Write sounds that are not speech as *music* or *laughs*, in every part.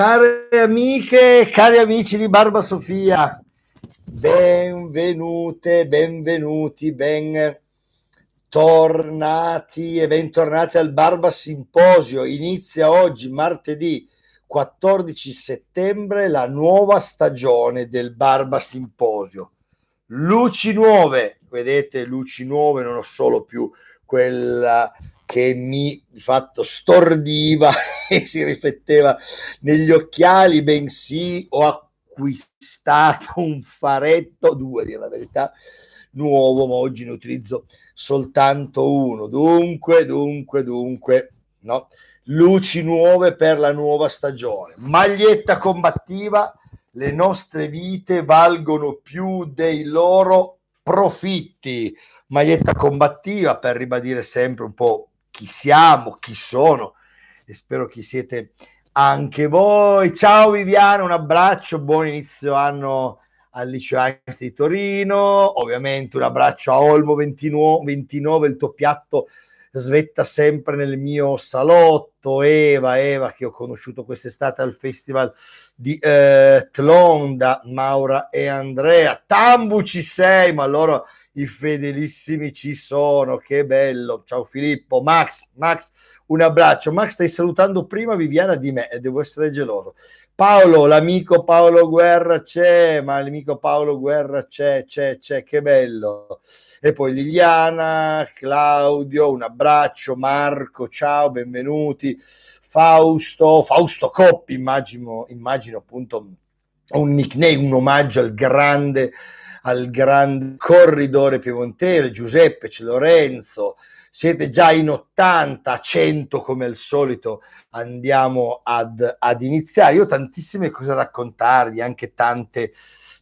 Care amiche, cari amici di Barba Sofia, benvenute, benvenuti, bentornati e bentornati al Barba Simposio. Inizia oggi, martedì 14 settembre, la nuova stagione del Barba Simposio. Luci nuove, vedete, luci nuove, non ho solo più quella che mi di fatto stordiva *laughs* e si rifletteva negli occhiali, bensì ho acquistato un faretto, due a dire la verità, nuovo, ma oggi ne utilizzo soltanto uno. Dunque, dunque, dunque, no? luci nuove per la nuova stagione. Maglietta combattiva, le nostre vite valgono più dei loro profitti. Maglietta combattiva per ribadire sempre un po' chi siamo, chi sono e spero chi siete anche voi. Ciao Viviana, un abbraccio, buon inizio anno al liceo Einstein di Torino, ovviamente un abbraccio a Olmo 29, 29 il tuo piatto svetta sempre nel mio salotto, Eva, Eva che ho conosciuto quest'estate al festival di eh, Tlonda, Maura e Andrea, Tambu ci sei, ma loro i fedelissimi ci sono, che bello. Ciao Filippo, Max, Max, un abbraccio. Max, stai salutando prima Viviana di me e devo essere geloso. Paolo, l'amico Paolo Guerra c'è, ma l'amico Paolo Guerra c'è, c'è, c'è, che bello. E poi Liliana, Claudio, un abbraccio, Marco, ciao, benvenuti. Fausto, Fausto Coppi, immagino, immagino appunto un nickname, un omaggio al grande al grande corridore piemontese Giuseppe Celorenzo. Siete già in 80, 100 come al solito, andiamo ad, ad iniziare. Io ho tantissime cose da raccontarvi, anche tante,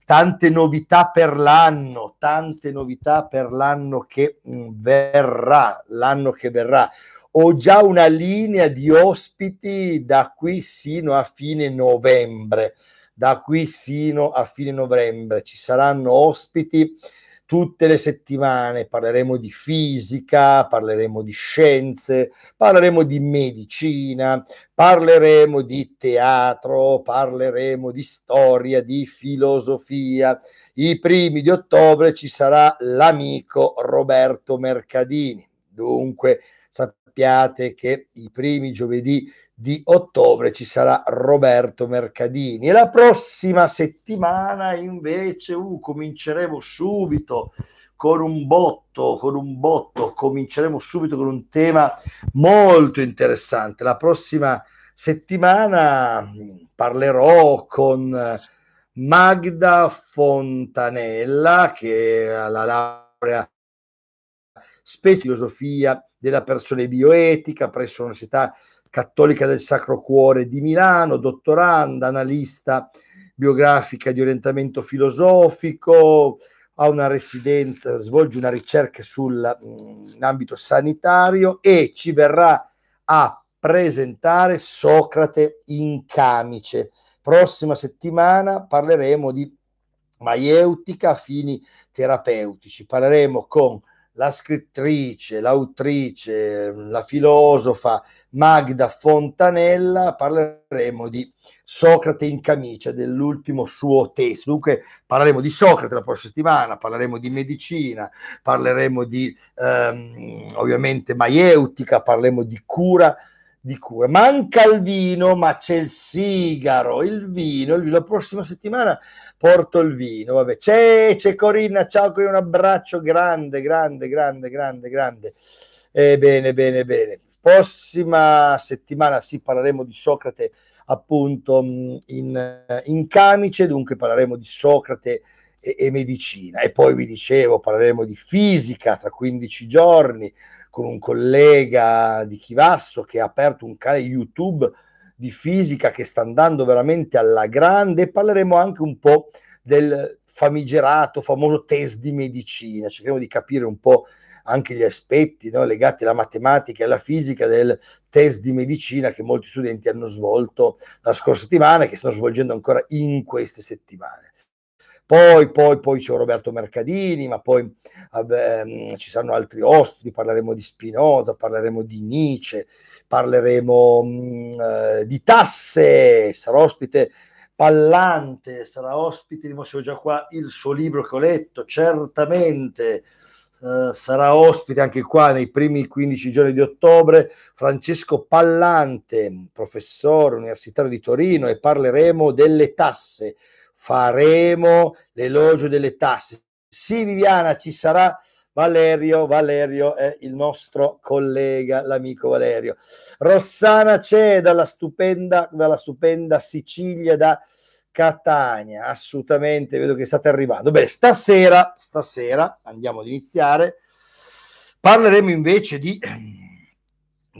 tante novità per l'anno, tante novità per l'anno che mm, verrà, l'anno che verrà ho già una linea di ospiti da qui sino a fine novembre da qui sino a fine novembre. Ci saranno ospiti tutte le settimane, parleremo di fisica, parleremo di scienze, parleremo di medicina, parleremo di teatro, parleremo di storia, di filosofia. I primi di ottobre ci sarà l'amico Roberto Mercadini. Dunque sappiate che i primi giovedì di ottobre ci sarà Roberto Mercadini e la prossima settimana invece uh, cominceremo subito con un botto, con un botto, cominceremo subito con un tema molto interessante. La prossima settimana mm, parlerò con Magda Fontanella che ha la laurea in filosofia della persona e bioetica presso l'Università Cattolica del Sacro Cuore di Milano, dottoranda, analista biografica di orientamento filosofico, ha una residenza, svolge una ricerca mm, in ambito sanitario e ci verrà a presentare Socrate in camice. Prossima settimana parleremo di maieutica a fini terapeutici. Parleremo con la scrittrice, l'autrice, la filosofa Magda Fontanella, parleremo di Socrate in camicia, dell'ultimo suo testo. Dunque parleremo di Socrate la prossima settimana, parleremo di medicina, parleremo di ehm, ovviamente maieutica, parleremo di cura di cure. Manca il vino, ma c'è il sigaro, il vino, il vino. La prossima settimana porto il vino. Vabbè, c'è, c'è Corinna, ciao Corinna, un abbraccio grande, grande, grande, grande, grande. Eh, bene, bene, bene. Prossima settimana sì, parleremo di Socrate appunto mm, in, eh, in camice, dunque parleremo di Socrate e, e medicina. E poi vi dicevo, parleremo di fisica tra 15 giorni con un collega di Chivasso che ha aperto un canale YouTube di fisica che sta andando veramente alla grande parleremo anche un po' del famigerato famoso test di medicina, cercheremo di capire un po' anche gli aspetti no, legati alla matematica e alla fisica del test di medicina che molti studenti hanno svolto la scorsa settimana e che stanno svolgendo ancora in queste settimane. Poi, poi, poi c'è Roberto Mercadini, ma poi vabbè, mm, ci saranno altri ospiti, parleremo di Spinoza, parleremo di Nietzsche, parleremo mh, mm, eh, di tasse, sarà ospite Pallante, sarà ospite, dimostra già qua il suo libro che ho letto, certamente eh, sarà ospite anche qua nei primi 15 giorni di ottobre Francesco Pallante, professore universitario di Torino e parleremo delle tasse faremo l'elogio delle tasse. Sì, Viviana, ci sarà Valerio, Valerio è il nostro collega, l'amico Valerio. Rossana c'è dalla stupenda, dalla stupenda Sicilia, da Catania, assolutamente, vedo che state arrivando. Beh, stasera, stasera, andiamo ad iniziare, parleremo invece di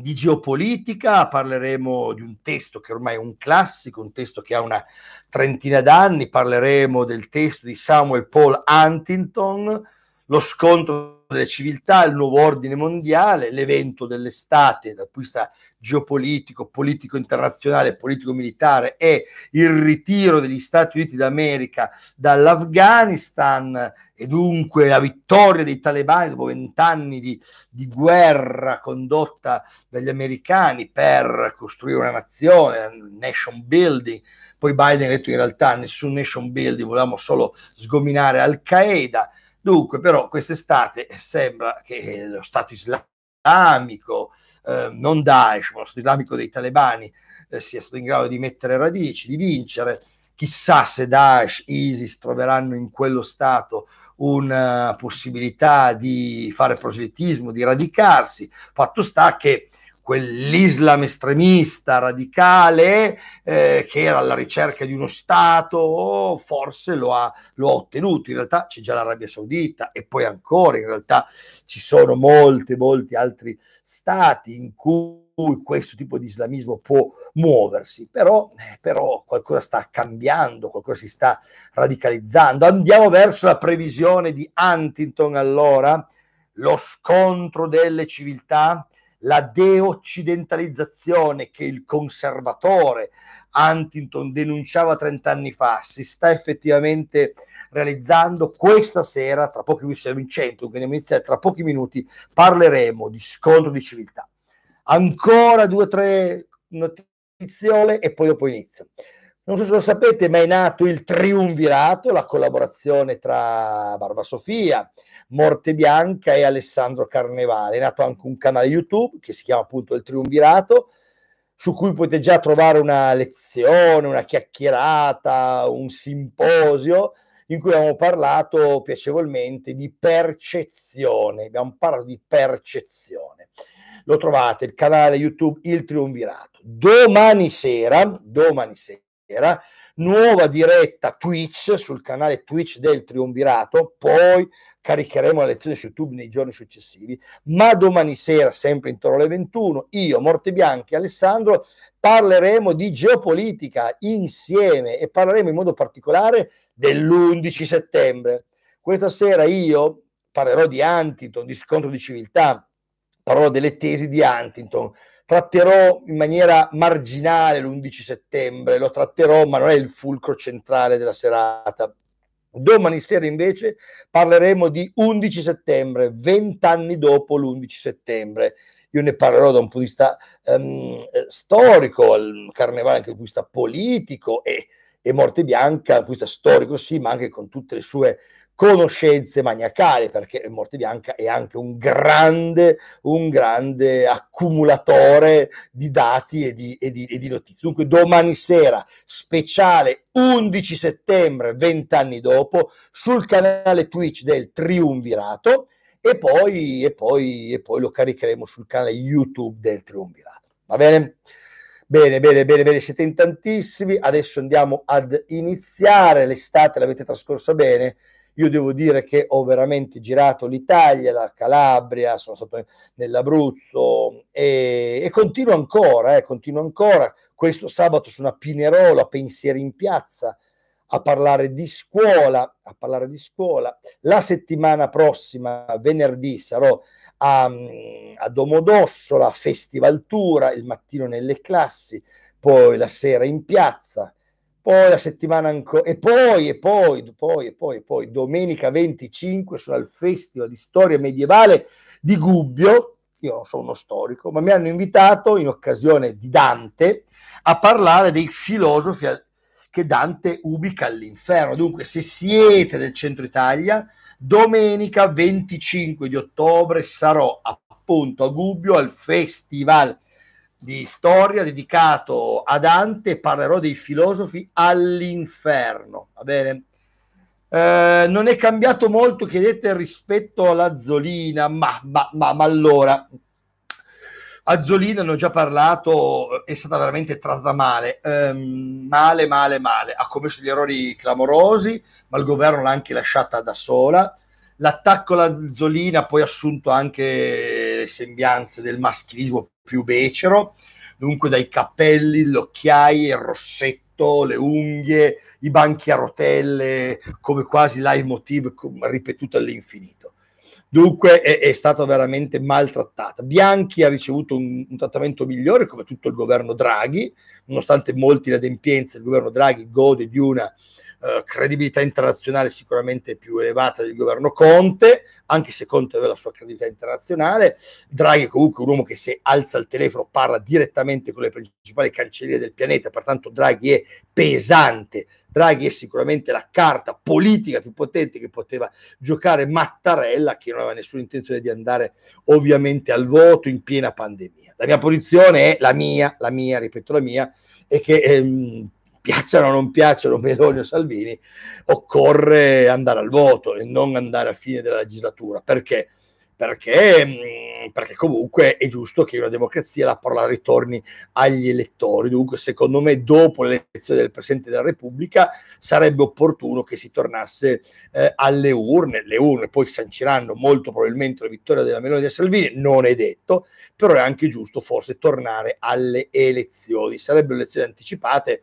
di geopolitica, parleremo di un testo che ormai è un classico, un testo che ha una trentina d'anni, parleremo del testo di Samuel Paul Huntington, lo scontro delle civiltà, il nuovo ordine mondiale, l'evento dell'estate dal punto di vista geopolitico, politico internazionale, politico militare e il ritiro degli Stati Uniti d'America dall'Afghanistan e dunque la vittoria dei talebani dopo vent'anni di, di, guerra condotta dagli americani per costruire una nazione, nation building. Poi Biden ha detto in realtà nessun nation building, volevamo solo sgominare Al Qaeda. Dunque, però, quest'estate sembra che eh, lo Stato islamico, eh, non Daesh, ma lo Stato islamico dei talebani, eh, sia stato in grado di mettere radici, di vincere. Chissà se Daesh, ISIS troveranno in quello Stato una possibilità di fare proselitismo, di radicarsi. Fatto sta che quell'Islam estremista radicale eh, che era alla ricerca di uno Stato, forse lo ha, lo ha, ottenuto. In realtà c'è già l'Arabia Saudita e poi ancora, in realtà ci sono molti, molti altri stati in cui questo tipo di islamismo può muoversi, però, però qualcosa sta cambiando, qualcosa si sta radicalizzando. Andiamo verso la previsione di Huntington allora, lo scontro delle civiltà, la deoccidentalizzazione che il conservatore Huntington denunciava 30 anni fa si sta effettivamente realizzando questa sera, tra pochi minuti siamo in centro, quindi iniziare tra pochi minuti, parleremo di scontro di civiltà. Ancora due o tre notizie e poi dopo inizio. Non so se lo sapete, ma è nato il Triumvirato, la collaborazione tra Barba Sofia, Morte Bianca e Alessandro Carnevale. È nato anche un canale YouTube che si chiama appunto Il Triumvirato, su cui potete già trovare una lezione, una chiacchierata, un simposio in cui abbiamo parlato piacevolmente di percezione. Abbiamo parlato di percezione. Lo trovate il canale YouTube Il Triumvirato. Domani sera, domani sera, nuova diretta Twitch sul canale Twitch del Triumvirato. Poi caricheremo la lezione su YouTube nei giorni successivi, ma domani sera, sempre intorno alle 21, io, Morte Bianchi, e Alessandro, parleremo di geopolitica insieme e parleremo in modo particolare dell'11 settembre. Questa sera io parlerò di Antiton, di scontro di civiltà, parlerò delle tesi di Antiton, tratterò in maniera marginale l'11 settembre, lo tratterò ma non è il fulcro centrale della serata. Domani sera invece parleremo di 11 settembre, 20 anni dopo l'11 settembre. Io ne parlerò da un punto di vista um, storico, il carnevale anche da un punto di vista politico e, e Morte Bianca, da un punto di vista storico sì, ma anche con tutte le sue conoscenze maniacali, perché Morte Bianca è anche un grande, un grande accumulatore di dati e di, e, di, e di, notizie. Dunque domani sera, speciale 11 settembre, 20 anni dopo, sul canale Twitch del Triumvirato e poi, e poi, e poi lo caricheremo sul canale YouTube del Triumvirato. Va bene? Bene, bene, bene, bene, siete in tantissimi. Adesso andiamo ad iniziare l'estate, l'avete trascorsa bene io devo dire che ho veramente girato l'Italia, la Calabria, sono stato nell'Abruzzo e, e continuo ancora, eh, continuo ancora. Questo sabato sono a Pinerolo, a Pensieri in Piazza, a parlare di scuola, a parlare di scuola. La settimana prossima, venerdì, sarò a, a Domodossola, Festivaltura, il mattino nelle classi, poi la sera in piazza, poi la settimana ancora, e poi, e poi, e poi, e poi, e poi, domenica 25 sono al Festival di Storia Medievale di Gubbio. Io non sono uno storico, ma mi hanno invitato in occasione di Dante a parlare dei filosofi che Dante ubica all'inferno. Dunque, se siete del centro Italia, domenica 25 di ottobre sarò appunto a Gubbio al Festival di storia dedicato a Dante, parlerò dei filosofi all'inferno, va bene? Eh, non è cambiato molto, chiedete, rispetto all'Azzolina, ma, ma, ma, ma allora, Azzolina, ne ho già parlato, è stata veramente trattata male, eh, male, male, male, ha commesso degli errori clamorosi, ma il governo l'ha anche lasciata da sola, l'attacco alla Zolina ha poi assunto anche le sembianze del maschilismo più becero, dunque dai capelli, le occhiaie, il rossetto, le unghie, i banchi a rotelle, come quasi leitmotiv ripetuto all'infinito. Dunque è, è, stata veramente maltrattata. Bianchi ha ricevuto un, un, trattamento migliore, come tutto il governo Draghi, nonostante molte inadempienze, il governo Draghi gode di una eh, credibilità internazionale sicuramente più elevata del governo Conte, anche se Conte aveva la sua credibilità internazionale. Draghi è comunque un uomo che se alza il telefono parla direttamente con le principali cancellerie del pianeta, pertanto Draghi è pesante. Draghi è sicuramente la carta politica più potente che poteva giocare Mattarella, che non aveva nessuna intenzione di andare ovviamente al voto in piena pandemia. La mia posizione è la mia, la mia, ripeto la mia, è che... Ehm, piacciono o non piacciono Meloni o Salvini, occorre andare al voto e non andare a fine della legislatura. Perché? Perché, mm, perché, comunque è giusto che una democrazia la parola ritorni agli elettori. Dunque, secondo me, dopo l'elezione del Presidente della Repubblica sarebbe opportuno che si tornasse eh, alle urne. Le urne poi sanciranno molto probabilmente la vittoria della Meloni e Salvini, non è detto, però è anche giusto forse tornare alle elezioni. Sarebbero elezioni anticipate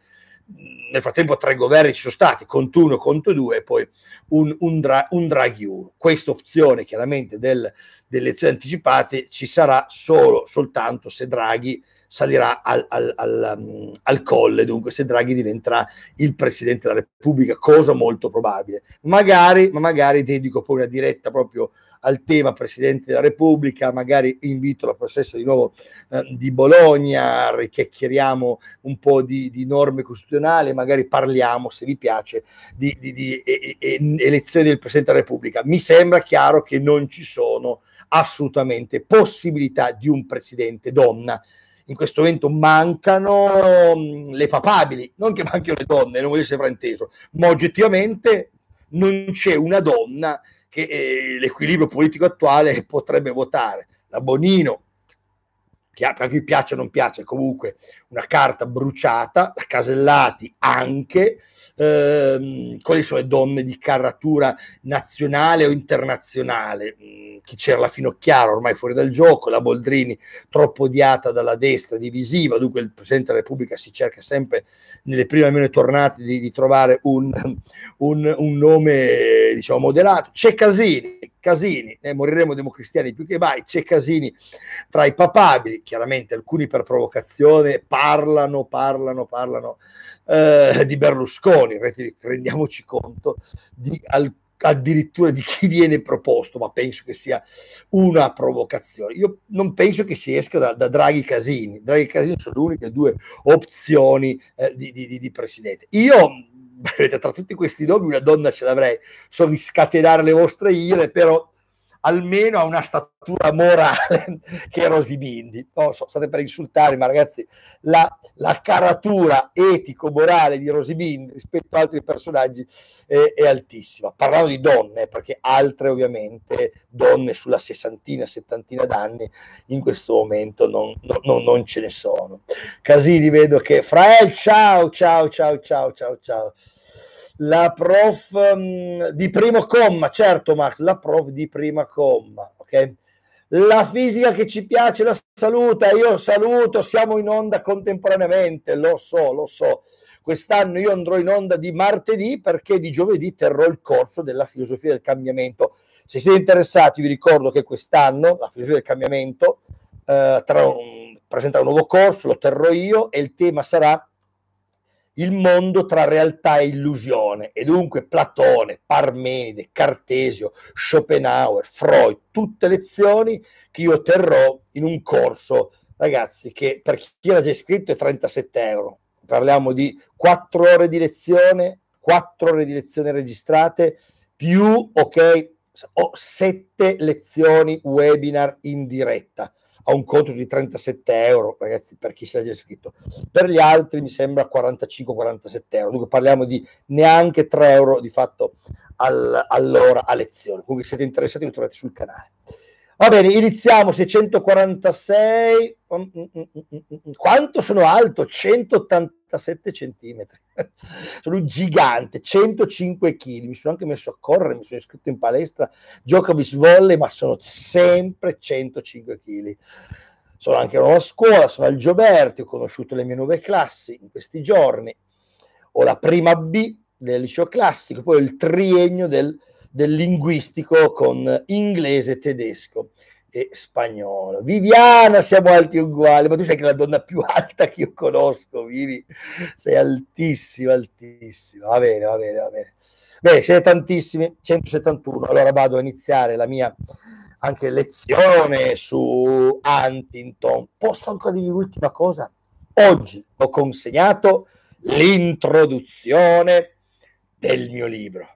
nel frattempo tre governi ci sono stati, Conte 1, Conte 2 e poi un, un, dra, un Draghi 1. Questa opzione chiaramente del, delle elezioni anticipate ci sarà solo, soltanto se Draghi salirà al, al, al, um, al, colle, dunque se Draghi diventerà il Presidente della Repubblica, cosa molto probabile. Magari, ma magari dedico poi una diretta proprio al tema Presidente della Repubblica, magari invito la processa di nuovo eh, di Bologna, richiacchieriamo un po' di, di, norme costituzionali, magari parliamo, se vi piace, di, di, di e, e, elezioni del Presidente della Repubblica. Mi sembra chiaro che non ci sono assolutamente possibilità di un presidente donna. In questo momento mancano mm, le papabili, non che manchino le donne, non voglio essere frainteso, ma oggettivamente non c'è una donna che eh, l'equilibrio politico attuale potrebbe votare. La Bonino, per chi piace o non piace, comunque una carta bruciata, la Casellati anche, ehm, con le sue donne di carratura nazionale o internazionale, mm, chi c'era la Finocchiaro ormai fuori dal gioco, la Boldrini troppo odiata dalla destra divisiva, dunque il Presidente della Repubblica si cerca sempre nelle prime almeno tornate di, di trovare un, un, un, nome diciamo moderato. C'è Casini, Casini, eh, moriremo democristiani più che mai, c'è Casini tra i papabili, chiaramente alcuni per provocazione parlano, parlano, parlano eh, di Berlusconi, rendiamoci conto di alcuni addirittura di chi viene proposto, ma penso che sia una provocazione. Io non penso che si esca da, da Draghi Casini. Draghi Casini sono le uniche due opzioni eh, di, di, di, presidente. Io, tra tutti questi nomi, una donna ce l'avrei. So di scatenare le vostre ire, però almeno ha una statura morale *laughs* che Rosibindi. Oh, so, state per insultare, ma ragazzi, la, la caratura etico-morale di Rosibindi rispetto ad altri personaggi è, è, altissima. Parlando di donne, perché altre ovviamente donne sulla sessantina, settantina d'anni in questo momento non, non, non ce ne sono. Casini vedo che Frael, ciao, ciao, ciao, ciao, ciao, ciao la prof mh, mm, di primo comma, certo Max, la prof di prima comma, ok? La fisica che ci piace la saluta, io saluto, siamo in onda contemporaneamente, lo so, lo so. Quest'anno io andrò in onda di martedì perché di giovedì terrò il corso della filosofia del cambiamento. Se siete interessati vi ricordo che quest'anno la filosofia del cambiamento eh, un, presenterà un nuovo corso, lo terrò io e il tema sarà il mondo tra realtà e illusione e dunque Platone, Parmenide, Cartesio, Schopenhauer, Freud, tutte lezioni che io terrò in un corso, ragazzi, che per chi l'ha già iscritto è 37 euro. Parliamo di 4 ore di lezione, 4 ore di lezione registrate, più, ok, ho 7 lezioni webinar in diretta a un conto di 37 euro, ragazzi, per chi si è già iscritto. Per gli altri mi sembra 45-47 euro, dunque parliamo di neanche 3 euro di fatto al, all'ora a lezione. Comunque se siete interessati lo trovate sul canale. Va bene, iniziamo 646. Mm, mm, mm, Quanto sono alto? 187 centimetri. *laughs* Sono un gigante, 105 kg. Mi sono anche messo a correre, mi sono iscritto in palestra, gioco a beach ma sono sempre 105 kg. Sono anche a scuola, sono al Gioberti, ho conosciuto le mie nuove classi in questi giorni. Ho la prima B del liceo classico, poi il triennio del del linguistico con inglese, tedesco e spagnolo. Viviana, siamo alti uguali, ma tu sei che la donna più *laughs* alta che io conosco, Vivi, sei altissima, altissima. Va bene, va bene, va bene. Beh, siete tantissimi, 171. Allora vado a iniziare la mia anche lezione su Huntington. Posso ancora dire l'ultima cosa? Oggi ho consegnato l'introduzione del mio libro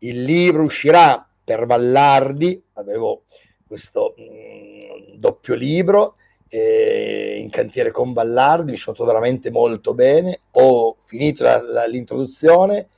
il libro uscirà per Vallardi, avevo questo mh, mm, doppio libro eh, in cantiere con Vallardi, mi sono trovato veramente molto bene, ho finito la, la, l'introduzione,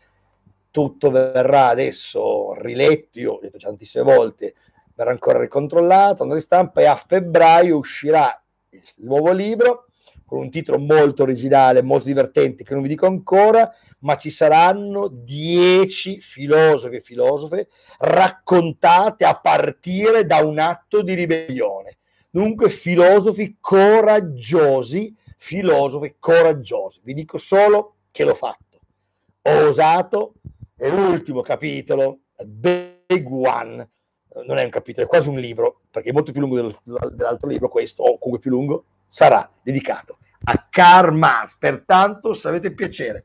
tutto verrà adesso riletto, io ho detto tantissime volte, verrà ancora ricontrollato, andrà in stampa e a febbraio uscirà il nuovo libro con un titolo molto originale, molto divertente, che non vi dico ancora, ma ci saranno dieci filosofi e filosofe raccontate a partire da un atto di ribellione. Dunque, filosofi coraggiosi, filosofi coraggiosi. Vi dico solo che l'ho fatto. Ho osato e l'ultimo capitolo, Big One, non è un capitolo, è quasi un libro, perché è molto più lungo dell'altro libro, questo, o comunque più lungo, sarà dedicato a Karl Marx. Pertanto, se avete piacere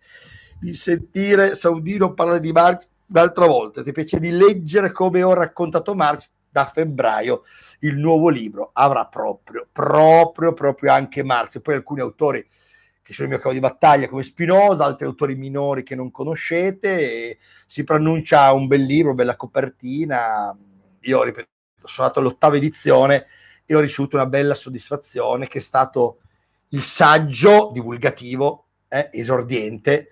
di sentire Saudino parlare di Marx un'altra volta, ti piace di leggere come ho raccontato Marx da febbraio il nuovo libro avrà proprio, proprio, proprio anche Marx. Poi alcuni autori che sono il mio cavo di battaglia come Spinoza, altri autori minori che non conoscete, si pronuncia un bel libro, bella copertina. Io ripeto, sono andato all'ottava edizione e ho ricevuto una bella soddisfazione che è stato il saggio divulgativo, eh, esordiente,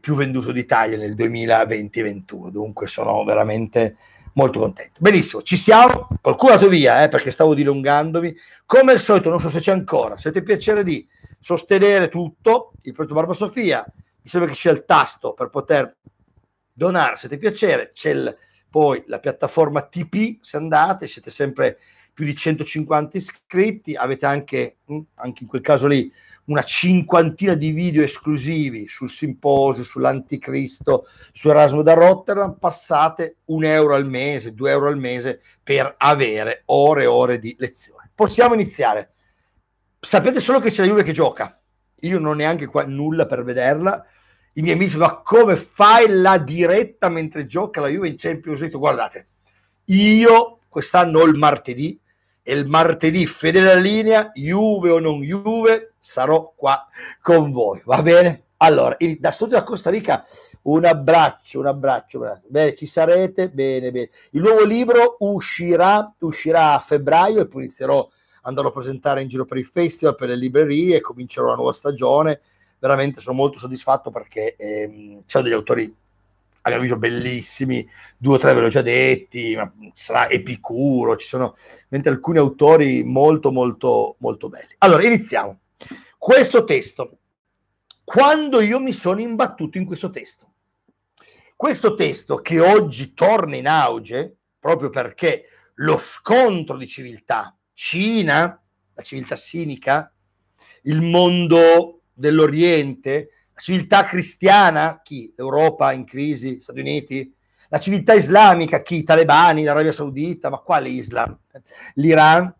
più venduto d'Italia nel 2020-21. Dunque sono veramente molto contento. Benissimo, ci siamo. Qualcuno è andato via eh, perché stavo dilungandomi. Come al solito, non so se c'è ancora. Se avete piacere di sostenere tutto, il progetto Barba Sofia, mi sembra che ci sia il tasto per poter donare, se avete piacere, c'è il, poi la piattaforma TP, se andate, siete sempre più di 150 iscritti, avete anche, mm, anche in quel caso lì una cinquantina di video esclusivi sul simposio, sull'anticristo, su Erasmo da Rotterdam, passate un euro al mese, due euro al mese per avere ore e ore di lezione. Possiamo iniziare. Sapete solo che c'è la Juve che gioca. Io non ho neanche qua nulla per vederla. I miei amici, ma come fai la diretta mentre gioca la Juve in Champions League? Guardate, io quest'anno ho il martedì e il martedì fedele alla linea, Juve o non Juve, sarò qua con voi, va bene? Allora, il, da studio a Costa Rica un abbraccio, un abbraccio, Bene, ci sarete? Bene, bene. Il nuovo libro uscirà, uscirà a febbraio e poi inizierò andrò a presentare in giro per il festival, per le librerie, comincerò la nuova stagione. Veramente sono molto soddisfatto perché ehm, ci sono degli autori a mio avviso bellissimi, due o tre ve l'ho già detti, ma sarà Epicuro, ci sono mentre alcuni autori molto molto molto belli. Allora, iniziamo. Questo testo, quando io mi sono imbattuto in questo testo, questo testo che oggi torna in auge proprio perché lo scontro di civiltà, Cina, la civiltà sinica, il mondo dell'Oriente, la civiltà cristiana, chi? Europa in crisi, Stati Uniti, la civiltà islamica, chi? I talebani, l'Arabia Saudita, ma quale Islam? L'Iran,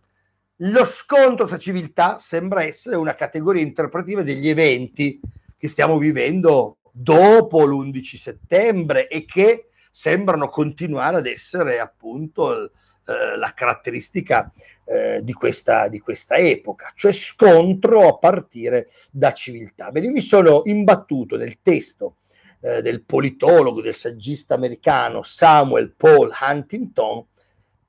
lo scontro tra civiltà sembra essere una categoria interpretativa degli eventi che stiamo vivendo dopo l'11 settembre e che sembrano continuare ad essere appunto l, eh, la caratteristica eh, di, questa, di, questa, epoca, cioè scontro a partire da civiltà. Bene, mi sono imbattuto nel testo eh, del politologo, del saggista americano Samuel Paul Huntington,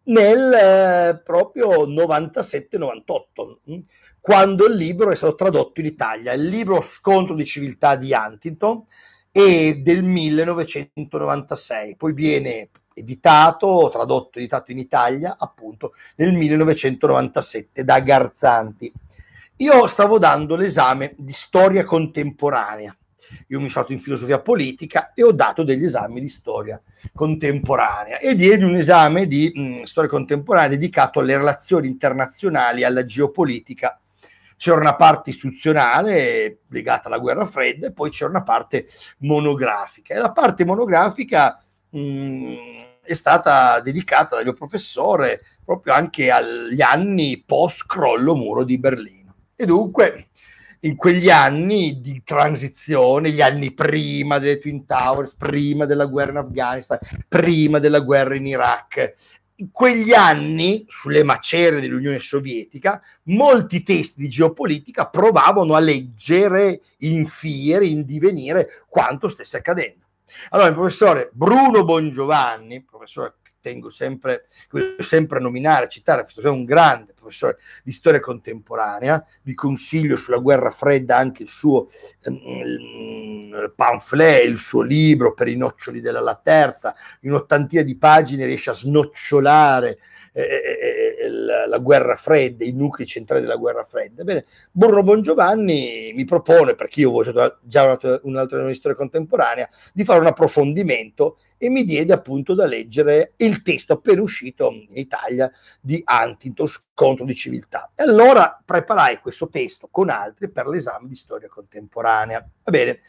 nel eh, proprio 97-98, mm, quando il libro è stato tradotto in Italia, il libro Scontro di civiltà di Huntington è del 1996, poi viene editato, tradotto, editato in Italia appunto nel 1997 da Garzanti. Io stavo dando l'esame di storia contemporanea io mi sono fatto in filosofia politica e ho dato degli esami di storia contemporanea e diedi un esame di mh, mm, storia contemporanea dedicato alle relazioni internazionali, alla geopolitica. C'era una parte istituzionale legata alla guerra fredda e poi c'era una parte monografica. E la parte monografica mh, mm, è stata dedicata dal mio professore proprio anche agli anni post crollo muro di Berlino. E dunque in quegli anni di transizione, gli anni prima delle Twin Towers, prima della guerra in Afghanistan, prima della guerra in Iraq. In quegli anni, sulle macerie dell'Unione Sovietica, molti testi di geopolitica provavano a leggere in fiere, in divenire, quanto stesse accadendo. Allora, il professore Bruno Bongiovanni, professore tengo sempre, sempre a nominare, a citare, questo è un grande professore di storia contemporanea, vi consiglio sulla guerra fredda anche il suo ehm, pamphlet, il suo libro per i noccioli della La Terza, in ottantina di pagine riesce a snocciolare eh, eh, eh il, la guerra fredda, i nuclei centrali della guerra fredda. Bene, Bruno Bongiovanni mi propone, perché io ho già un'altra un storia contemporanea, di fare un approfondimento e mi diede appunto da leggere il testo appena uscito in Italia di Huntington, Scontro di civiltà. E allora preparai questo testo con altri per l'esame di storia contemporanea. Va bene.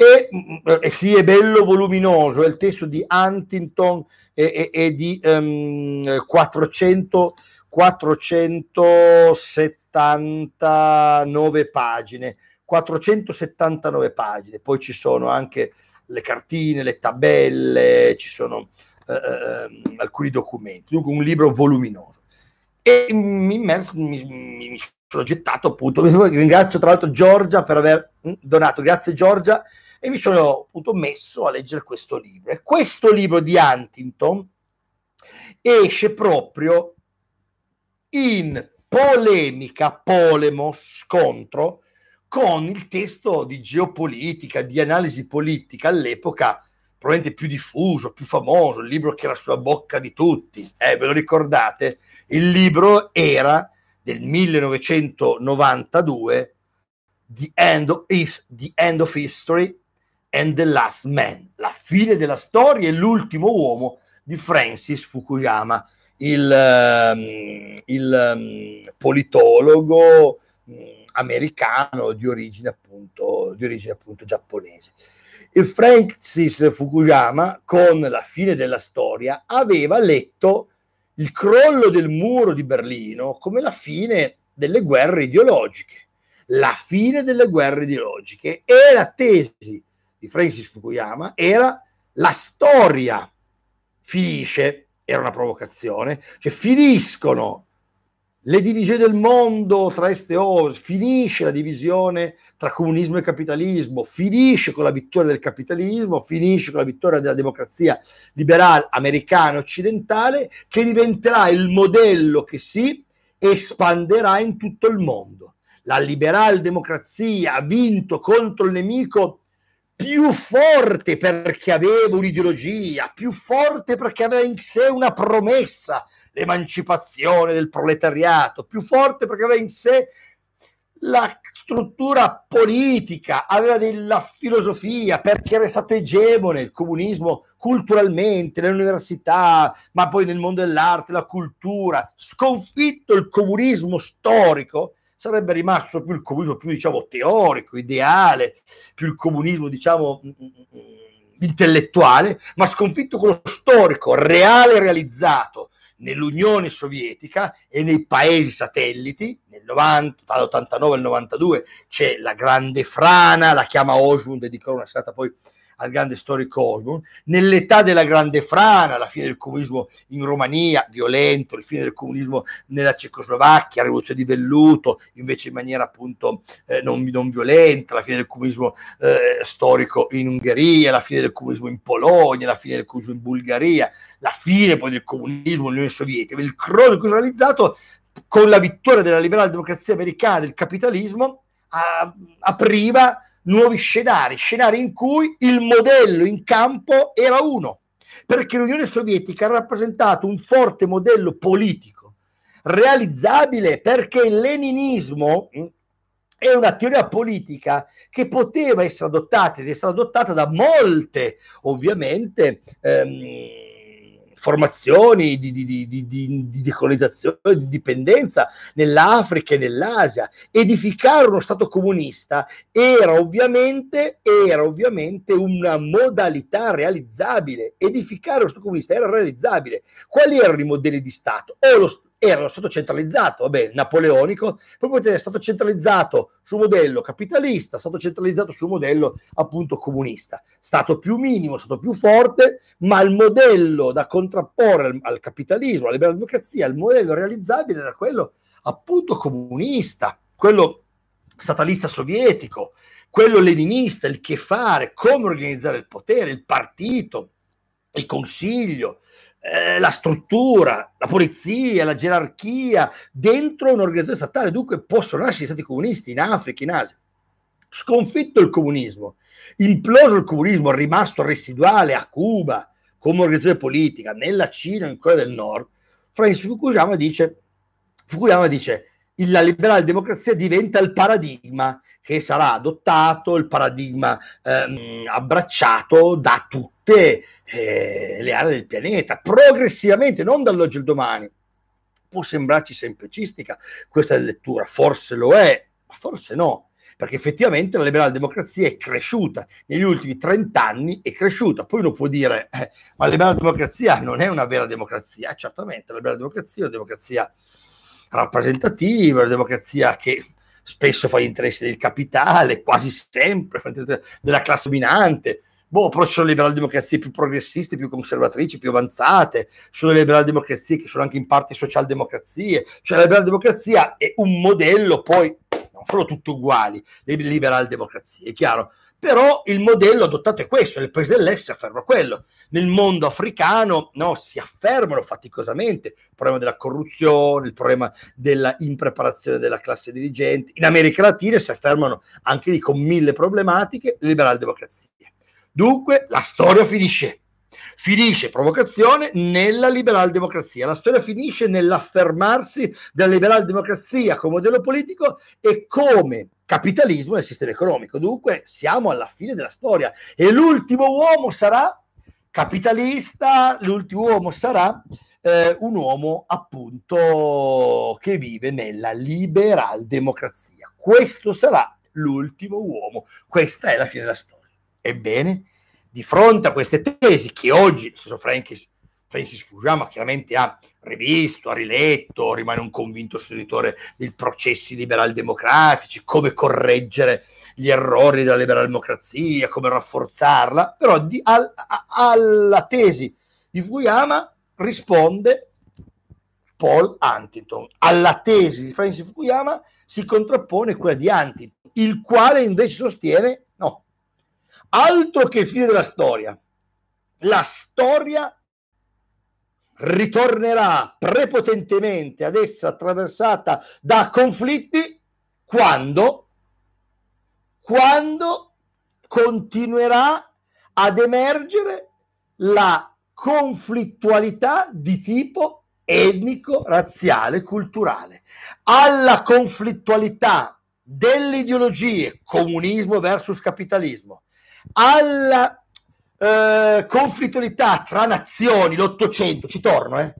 E, mm, e eh, sì, è bello voluminoso, è il testo di Huntington e, e, e di um, ehm, 400 479 pagine. 479 pagine, poi ci sono anche le cartine, le tabelle, ci sono eh, eh ehm, alcuni documenti, dunque un libro voluminoso. E mi, mi, mi sono gettato appunto, ringrazio tra l'altro Giorgia per aver mm, donato, grazie Giorgia, e mi sono appunto messo a leggere questo libro. E questo libro di Huntington esce proprio in polemica, polemo, scontro con il testo di geopolitica, di analisi politica all'epoca probabilmente più diffuso, più famoso, il libro che era sulla bocca di tutti, eh, ve lo ricordate? Il libro era del 1992, The End of, the End of History and the Last Man, la fine della storia e l'ultimo uomo di Francis Fukuyama, il, ehm, il ehm, politologo mm, americano di origine appunto, di origine appunto giapponese. E Francis Fukuyama, con la fine della storia, aveva letto il crollo del muro di Berlino come la fine delle guerre ideologiche. La fine delle guerre ideologiche. E la tesi di Francis Fukuyama era la storia finisce, era una provocazione, cioè finiscono le divisioni del mondo tra est e ovest, finisce la divisione tra comunismo e capitalismo, finisce con la vittoria del capitalismo, finisce con la vittoria della democrazia liberale americana occidentale, che diventerà il modello che si espanderà in tutto il mondo. La liberal democrazia ha vinto contro il nemico più forte perché aveva un'ideologia, più forte perché aveva in sé una promessa, l'emancipazione del proletariato, più forte perché aveva in sé la struttura politica, aveva della filosofia perché era stato egemone il comunismo culturalmente nell'università, ma poi nel mondo dell'arte, la cultura, sconfitto il comunismo storico, sarebbe rimasto più il comunismo più diciamo teorico, ideale, più il comunismo diciamo mm, mm, mm, intellettuale, ma sconfitto quello storico, reale realizzato nell'Unione Sovietica e nei paesi satelliti, nel 90, dall'89 al 92 c'è la grande frana, la chiama Osmund, dedicherò una serata poi al grande storico Osborne, nell'età della grande frana, la fine del comunismo in Romania, violento, la fine del comunismo nella Cecoslovacchia, la rivoluzione di velluto, invece in maniera appunto eh, non, non, violenta, la fine del comunismo eh, storico in Ungheria, la fine del comunismo in Polonia, la fine del comunismo in Bulgaria, la fine poi del comunismo nell'Unione Sovietica, il crollo realizzato con la vittoria della liberale democrazia americana del capitalismo a, apriva nuovi scenari, scenari in cui il modello in campo era uno, perché l'Unione Sovietica ha rappresentato un forte modello politico, realizzabile perché il leninismo mm, è una teoria politica che poteva essere adottata ed è stata adottata da molte, ovviamente. Ehm, formazioni di, di, di, di, decolonizzazione, di dipendenza nell'Africa e nell'Asia. Edificare uno Stato comunista era ovviamente, era ovviamente una modalità realizzabile. Edificare uno Stato comunista era realizzabile. Quali erano i modelli di Stato? O lo, era uno Stato centralizzato, vabbè, napoleonico, proprio è stato centralizzato sul modello capitalista, è stato centralizzato sul modello appunto comunista, stato più minimo, stato più forte, ma il modello da contrapporre al, al capitalismo, alla liberal democrazia, il modello realizzabile era quello appunto comunista, quello statalista sovietico, quello leninista, il che fare, come organizzare il potere, il partito, il consiglio, eh, la struttura, la polizia, la gerarchia dentro un'organizzazione statale. Dunque possono nascere stati comunisti in Africa, in Asia. Sconfitto il comunismo, imploso il comunismo, rimasto residuale a Cuba come organizzazione politica, nella Cina, in Corea del Nord, Francis Fukuyama dice, Fukuyama dice la liberale democrazia diventa il paradigma che sarà adottato, il paradigma ehm, abbracciato da tutti tutte eh, le aree del pianeta, progressivamente, non dall'oggi al domani. Può sembrarci semplicistica questa lettura, forse lo è, ma forse no, perché effettivamente la liberale democrazia è cresciuta negli ultimi 30 anni, è cresciuta. Poi uno può dire, eh, ma la liberale democrazia non è una vera democrazia. Certamente la liberal democrazia è una democrazia rappresentativa, una democrazia che spesso fa gli interessi del capitale, quasi sempre, della classe dominante, boh, però ci sono liberal democrazie più progressiste, più conservatrici, più avanzate, ci sono liberal democrazie che sono anche in parte socialdemocrazie, cioè la liberal democrazia è un modello, poi non sono tutte uguali le liberal democrazie, è chiaro, però il modello adottato è questo, il paese dell'est afferma quello, nel mondo africano no, si affermano faticosamente il problema della corruzione, il problema della impreparazione della classe dirigente, in America Latina si affermano anche lì con mille problematiche le liberal democrazie. Dunque la storia finisce. Finisce provocazione nella liberal democrazia. La storia finisce nell'affermarsi della liberal democrazia come modello politico e come capitalismo nel sistema economico. Dunque siamo alla fine della storia e l'ultimo uomo sarà capitalista, l'ultimo uomo sarà eh, un uomo appunto che vive nella liberal democrazia. Questo sarà l'ultimo uomo. Questa è la fine della storia. Ebbene, di fronte a queste tesi che oggi, stesso Francis, Francis Fujama chiaramente ha rivisto, ha riletto, rimane un convinto sostenitore dei processi liberal-democratici, come correggere gli errori della liberal-democrazia, come rafforzarla, però di, al, a, alla tesi di Fukuyama risponde Paul Huntington. Alla tesi di Francis Fukuyama si contrappone quella di Huntington, il quale invece sostiene no, Altro che fine della storia. La storia ritornerà prepotentemente ad essere attraversata da conflitti quando, quando continuerà ad emergere la conflittualità di tipo etnico, razziale, culturale. Alla conflittualità delle ideologie comunismo versus capitalismo, alla eh, conflittualità tra nazioni, l'Ottocento, ci torno, eh?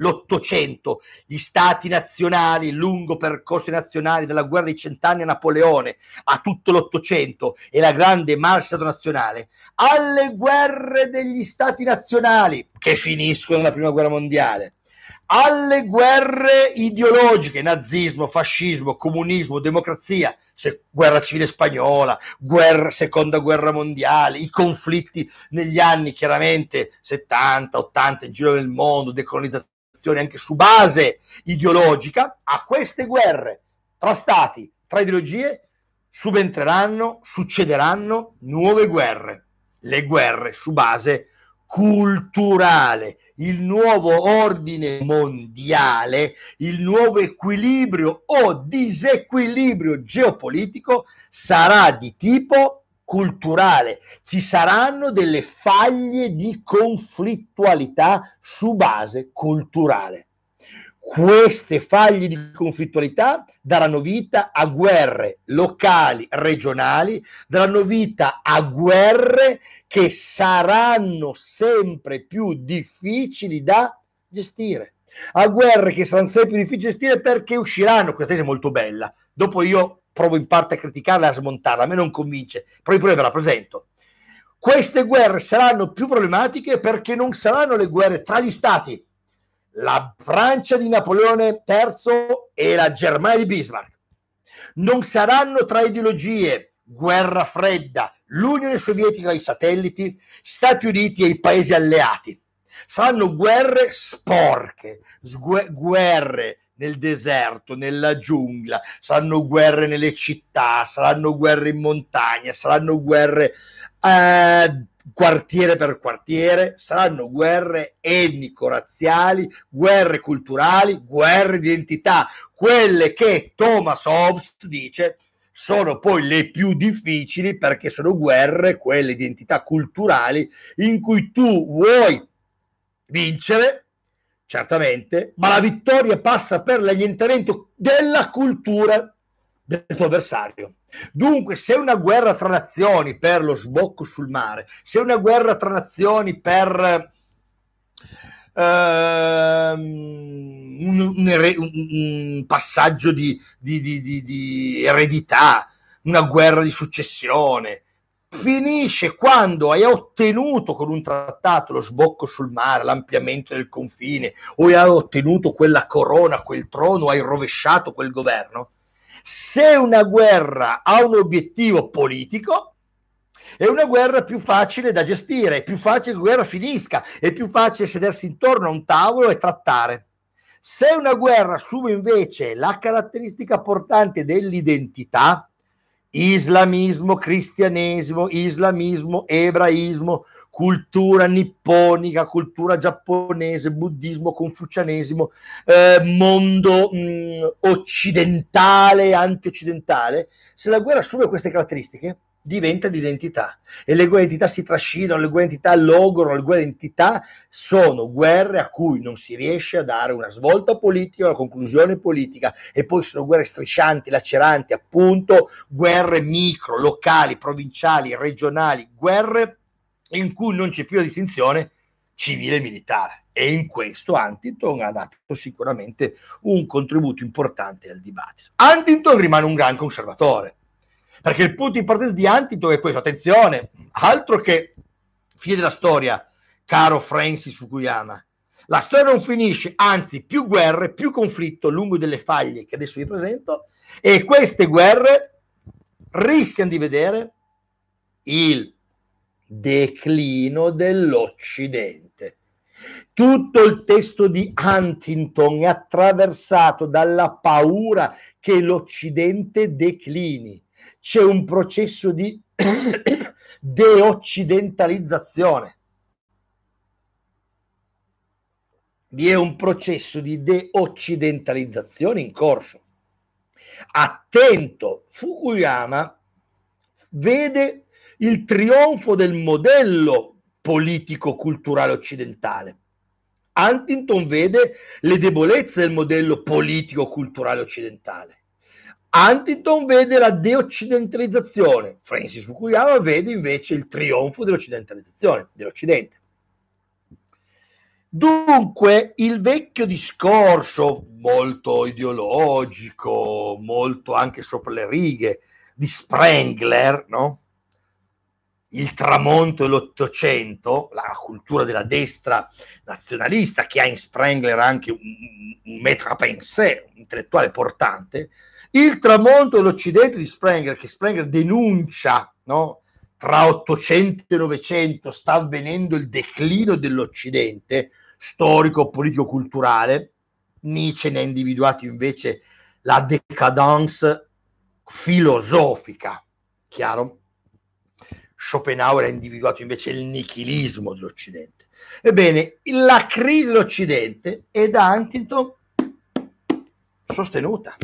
l'Ottocento, gli stati nazionali, il lungo percorso nazionale dalla guerra dei cent'anni a Napoleone, a tutto l'Ottocento e la grande marcia nazionale, alle guerre degli stati nazionali che finiscono nella prima guerra mondiale, alle guerre ideologiche, nazismo, fascismo, comunismo, democrazia, guerra civile spagnola, guerra, seconda guerra mondiale, i conflitti negli anni chiaramente 70, 80, in giro del mondo, decolonizzazione anche su base ideologica, a queste guerre tra stati, tra ideologie, subentreranno, succederanno nuove guerre, le guerre su base ideologica culturale, il nuovo ordine mondiale, il nuovo equilibrio o disequilibrio geopolitico sarà di tipo culturale, ci saranno delle faglie di conflittualità su base culturale. Queste faglie di conflittualità daranno vita a guerre locali, regionali, daranno vita a guerre che saranno sempre più difficili da gestire. A guerre che saranno sempre più difficili da gestire perché usciranno, questa tesi è molto bella, dopo io provo in parte a criticarla e a smontarla, a me non convince, però io ve la presento. Queste guerre saranno più problematiche perché non saranno le guerre tra gli stati, la Francia di Napoleone III e la Germania di Bismarck. Non saranno tra ideologie, guerra fredda, l'Unione Sovietica i satelliti, Stati Uniti e i paesi alleati. Saranno guerre sporche, sgue- guerre nel deserto, nella giungla, saranno guerre nelle città, saranno guerre in montagna, saranno guerre eh, quartiere per quartiere, saranno guerre etnico-razziali, guerre culturali, guerre di identità, quelle che Thomas Hobbes dice sono poi le più difficili perché sono guerre, quelle identità culturali in cui tu vuoi vincere, certamente, ma la vittoria passa per l'annientamento della cultura del tuo avversario. Dunque, se una guerra tra nazioni per lo sbocco sul mare, se una guerra tra nazioni per ehm, un, un, un, passaggio di, di, di, di eredità, una guerra di successione, finisce quando hai ottenuto con un trattato lo sbocco sul mare, l'ampliamento del confine, o hai ottenuto quella corona, quel trono, hai rovesciato quel governo se una guerra ha un obiettivo politico, è una guerra più facile da gestire, è più facile che la guerra finisca, è più facile sedersi intorno a un tavolo e trattare. Se una guerra assume invece la caratteristica portante dell'identità, islamismo, cristianesimo, islamismo, ebraismo, cultura nipponica, cultura giapponese, buddismo, confucianesimo, eh, mondo mh, mm, occidentale, anti-occidentale, se la guerra assume queste caratteristiche diventa di identità e le guerre identità si trascinano, le guerre identità logorano, le guerre identità sono guerre a cui non si riesce a dare una svolta politica, una conclusione politica e poi sono guerre striscianti, laceranti, appunto, guerre micro, locali, provinciali, regionali, guerre in cui non c'è più la distinzione civile e militare e in questo Huntington ha dato sicuramente un contributo importante al dibattito. Huntington rimane un gran conservatore, perché il punto di partenza di Huntington è questo, attenzione, altro che fine della storia, caro Francis Fukuyama, la storia non finisce, anzi più guerre, più conflitto lungo delle faglie che adesso vi presento e queste guerre rischiano di vedere il declino dell'Occidente. Tutto il testo di Huntington è attraversato dalla paura che l'Occidente declini. C'è un processo di *coughs* deoccidentalizzazione. Vi è un processo di deoccidentalizzazione in corso. Attento, Fukuyama vede il trionfo del modello politico-culturale occidentale. Huntington vede le debolezze del modello politico-culturale occidentale. Huntington vede la deoccidentalizzazione, Francis Fukuyama vede invece il trionfo dell'occidentalizzazione, dell'Occidente. Dunque, il vecchio discorso, molto ideologico, molto anche sopra le righe, di Sprengler, no? il tramonto e l'Ottocento, la cultura della destra nazionalista, che ha in Sprengler anche un, un maître à penser, un intellettuale portante, il tramonto e l'Occidente di Sprengler, che Sprengler denuncia, no? tra 800 e 900 sta avvenendo il declino dell'Occidente, storico, politico, culturale, Nietzsche ne ha individuato invece la decadence filosofica, chiaro? Schopenhauer ha individuato invece il nichilismo dell'Occidente. Ebbene, la crisi dell'Occidente è da Huntington sostenuta.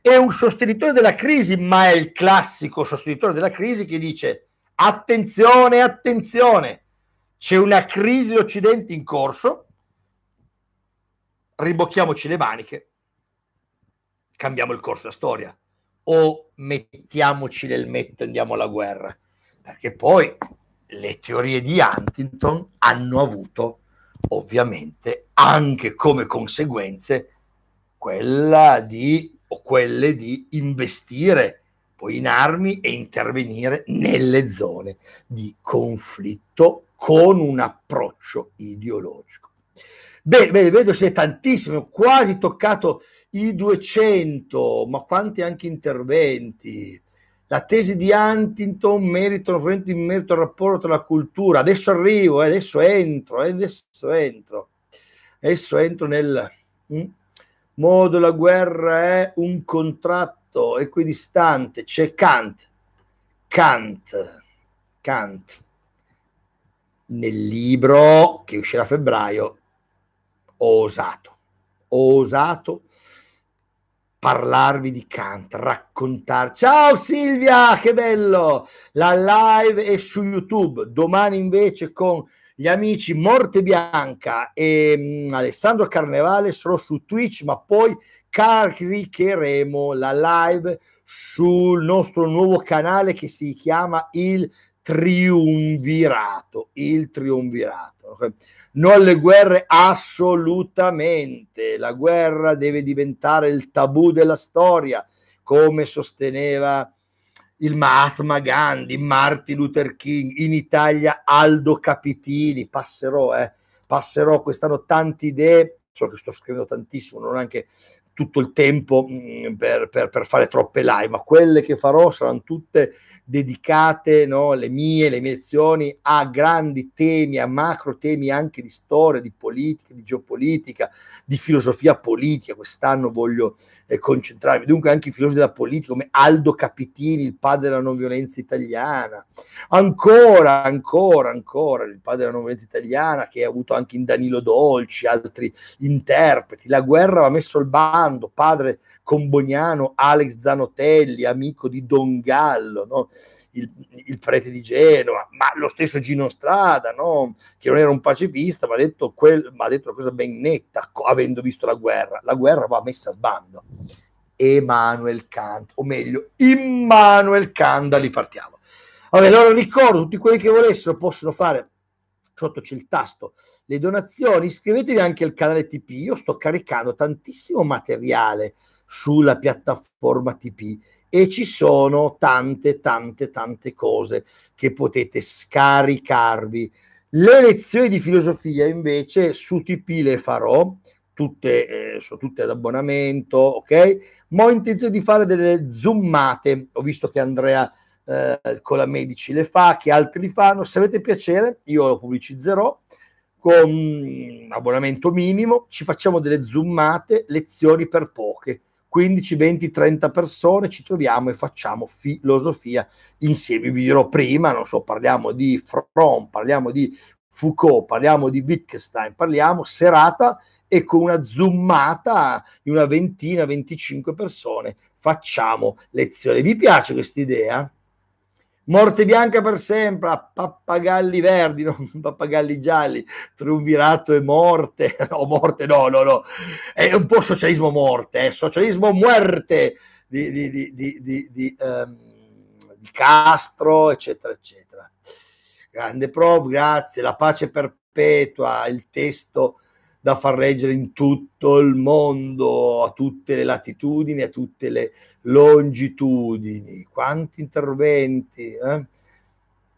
È un sostenitore della crisi, ma è il classico sostenitore della crisi che dice attenzione, attenzione, c'è una crisi dell'Occidente in corso, ribocchiamoci le maniche, cambiamo il corso della storia o mettiamoci l'elmetto e andiamo alla guerra perché poi le teorie di Huntington hanno avuto ovviamente anche come conseguenze quella di o quelle di investire poi in armi e intervenire nelle zone di conflitto con un approccio ideologico. Beh, beh vedo se è tantissimo, quasi toccato i 200, ma quanti anche interventi. La tesi di Huntington merita in merito al rapporto tra la cultura. Adesso arrivo, eh, adesso entro, eh, adesso entro. Adesso entro nel hm? modo la guerra è un contratto equidistante. C'è Kant, Kant, Kant. Nel libro che uscirà a febbraio ho osato, ho osato parlarvi di Kant, raccontarci. Ciao Silvia, che bello! La live è su YouTube, domani invece con gli amici Morte Bianca e um, Alessandro Carnevale sono su Twitch, ma poi caricheremo la live sul nostro nuovo canale che si chiama Il triunvirato, il triunvirato. Non le guerre assolutamente, la guerra deve diventare il tabù della storia, come sosteneva il Mahatma Gandhi, Martin Luther King, in Italia Aldo Capitini, passerò, eh, passerò quest'anno tante idee, so che sto scrivendo tantissimo, non anche tutto il tempo mm, per, per, per, fare troppe live, ma quelle che farò saranno tutte dedicate, no, le mie, le mie lezioni, a grandi temi, a macro temi anche di storia, di politica, di geopolitica, di filosofia politica. Quest'anno voglio eh, concentrarmi. Dunque anche i filosofi della politica come Aldo Capitini, il padre della non violenza italiana. Ancora, ancora, ancora, il padre della non violenza italiana che ha avuto anche in Danilo Dolci, altri interpreti. La guerra va messo al bar Orlando, padre combognano, Alex Zanotelli, amico di Don Gallo, no? il, il, prete di Genova, ma lo stesso Gino Strada, no? che non era un pacifista, ma ha detto, quel, ma detto una cosa ben netta, avendo visto la guerra. La guerra va messa al bando. Emanuel Kant, o meglio, Immanuel Kant, da lì partiamo. Vabbè, allora ricordo, tutti quelli che volessero possono fare, sotto c'è il tasto le donazioni, iscrivetevi anche al canale TP, io sto caricando tantissimo materiale sulla piattaforma TP e ci sono tante, tante, tante cose che potete scaricarvi. Le lezioni di filosofia invece su TP le farò, tutte, eh, sono tutte ad abbonamento, ok? Ma ho intenzione di fare delle zoomate, ho visto che Andrea eh, con la Medici le fa, che altri fanno, se avete piacere io lo pubblicizzerò con abbonamento minimo, ci facciamo delle zoomate, lezioni per poche. 15, 20, 30 persone ci troviamo e facciamo filosofia insieme. Vi dirò prima, non so, parliamo di Fromm, parliamo di Foucault, parliamo di Wittgenstein, parliamo serata e con una zoomata di una ventina, 25 persone facciamo lezione. Vi piace questa idea? Morte bianca per sempre, pappagalli verdi, *laughs* non pappagalli gialli, triumvirato e morte, *laughs* no, morte no, no, no, è un po' socialismo morte, eh, socialismo muerte di, di, di, di um, Castro, eccetera, eccetera. Grande prof, grazie, la pace perpetua, il testo da far leggere in tutto il mondo, a tutte le latitudini, a tutte le longitudini. Quanti interventi! Eh?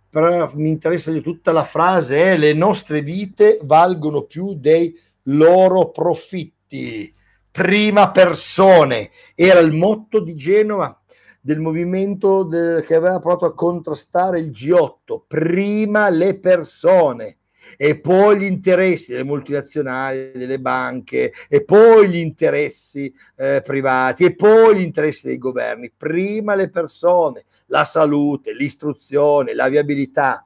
Però mi interessa di tutta la frase, è eh? le nostre vite valgono più dei loro profitti. Prima persone era il motto di Genova del movimento de- che aveva provato a contrastare il G8. Prima le persone e poi gli interessi delle multinazionali, delle banche, e poi gli interessi eh, privati, e poi gli interessi dei governi. Prima le persone, la salute, l'istruzione, la viabilità.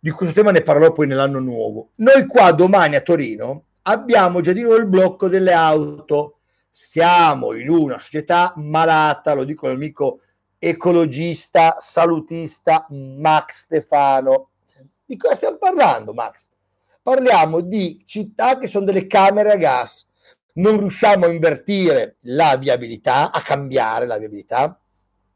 Di questo tema ne parlerò poi nell'anno nuovo. Noi qua domani a Torino abbiamo già di nuovo il blocco delle auto. Siamo in una società malata, lo dico l'amico ecologista, salutista Max Stefano di cosa stiamo parlando, Max? Parliamo di città che sono delle camere a gas. Non riusciamo a invertire la viabilità, a cambiare la viabilità.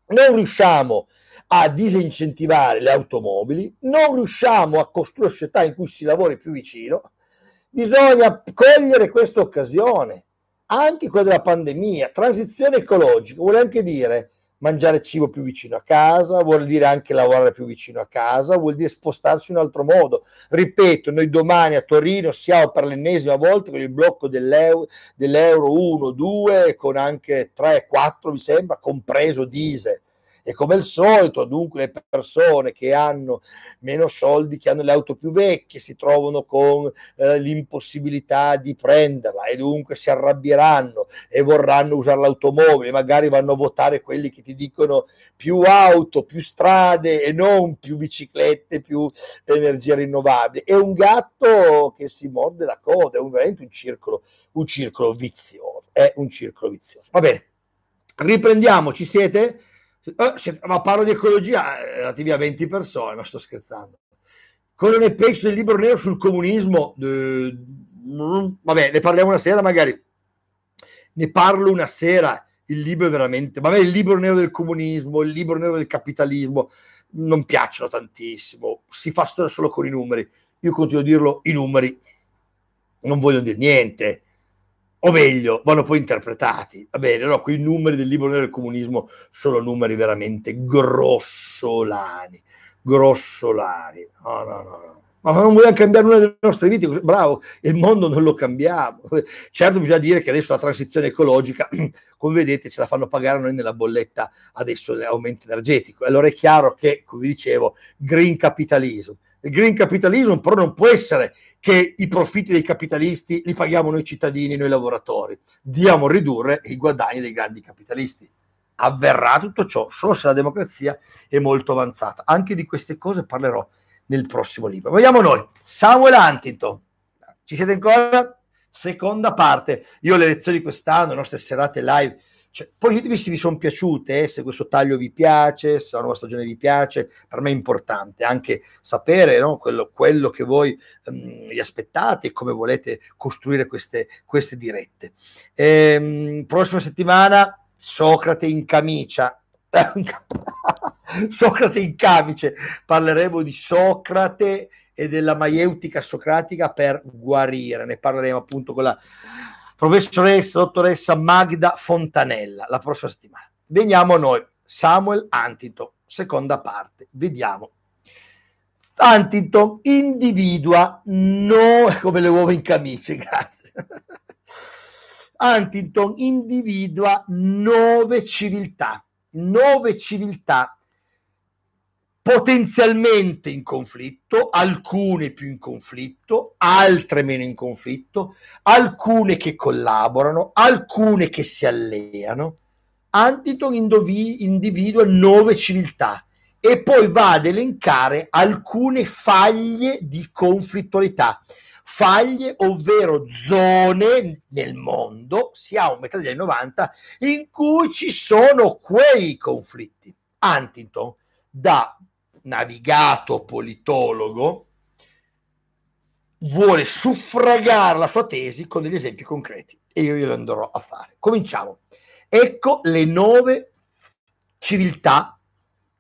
Non riusciamo a disincentivare le automobili. Non riusciamo a costruire società in cui si lavori più vicino. Bisogna cogliere questa occasione, anche quella della pandemia. Transizione ecologica vuole anche dire mangiare cibo più vicino a casa, vuol dire anche lavorare più vicino a casa, vuol dire spostarsi in un altro modo. Ripeto, noi domani a Torino siamo per l'ennesima volta con il blocco dell'euro, dell'euro 1, 2, con anche 3, 4 mi sembra, compreso diesel. E come al solito, dunque, le persone che hanno meno soldi, che hanno le auto più vecchie, si trovano con eh, l'impossibilità di prenderla e dunque si arrabbieranno e vorranno usare l'automobile. Magari vanno a votare quelli che ti dicono più auto, più strade e non più biciclette, più energie rinnovabili. È un gatto che si morde la coda, è un, veramente un circolo, un circolo vizioso. È un circolo vizioso. Va bene, riprendiamo, ci siete? Eh, se, ma parlo di ecologia eh, relativi a 20 persone, ma sto scherzando. Cosa ne penso del libro nero sul comunismo? Eh, vabbè, ne parliamo una sera magari. Ne parlo una sera. Il libro veramente, vabbè, il libro nero del comunismo, il libro nero del capitalismo non piacciono tantissimo. Si fa storia solo con i numeri. Io continuo a dirlo: i numeri non vogliono dire niente o meglio, vanno poi interpretati. Va bene, no, quei numeri del libro del comunismo sono numeri veramente grossolani, grossolani. No, no, no. no. Ma non vogliamo cambiare nulla delle nostre vite, bravo, il mondo non lo cambiamo. Certo bisogna dire che adesso la transizione ecologica, *clears throat* come vedete, ce la fanno pagare noi nella bolletta adesso l'aumento energetico. Allora è chiaro che, come dicevo, green capitalismo il green capitalism però non può essere che i profitti dei capitalisti li paghiamo noi cittadini, noi lavoratori. Diamo a ridurre i guadagni dei grandi capitalisti. Avverrà tutto ciò solo se la democrazia è molto avanzata. Anche di queste cose parlerò nel prossimo libro. Vediamo noi, Samuel Huntington. Ci siete ancora? Seconda parte. Io le lezioni quest'anno, le nostre serate live cioè, poi ditemi se vi sono piaciute, eh, se questo taglio vi piace, se la nuova stagione vi piace, per me è importante anche sapere no, quello, quello, che voi um, vi aspettate, e come volete costruire queste, queste dirette. Ehm, prossima settimana Socrate in camicia. *laughs* Socrate in camice, parleremo di Socrate e della maieutica socratica per guarire, ne parleremo appunto con la professoressa, dottoressa Magda Fontanella, la prossima settimana. Veniamo a noi, Samuel Antito, seconda parte, vediamo. Antito individua, no, *laughs* come le uova in camice, grazie. Antito individua nove civiltà, nove civiltà potenzialmente in conflitto, alcune più in conflitto, altre meno in conflitto, alcune che collaborano, alcune che si alleano. Antiton indovi- individua nove civiltà e poi va ad elencare alcune faglie di conflittualità. Faglie, ovvero zone nel mondo, siamo a metà degli anni 90, in cui ci sono quei conflitti. Huntington da navigato politologo, vuole suffragare la sua tesi con degli esempi concreti e io glielo andrò a fare. Cominciamo. Ecco le nove civiltà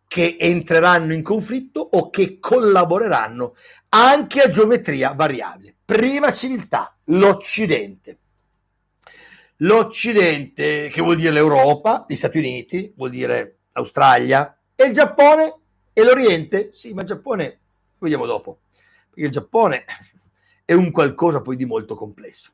che entreranno in conflitto o che collaboreranno anche a geometria variabile. Prima civiltà, l'Occidente. L'Occidente, che vuol dire l'Europa, gli Stati Uniti, vuol dire l'Australia e il Giappone e l'Oriente? Sì, ma il Giappone vediamo dopo, perché il Giappone è un qualcosa poi di molto complesso.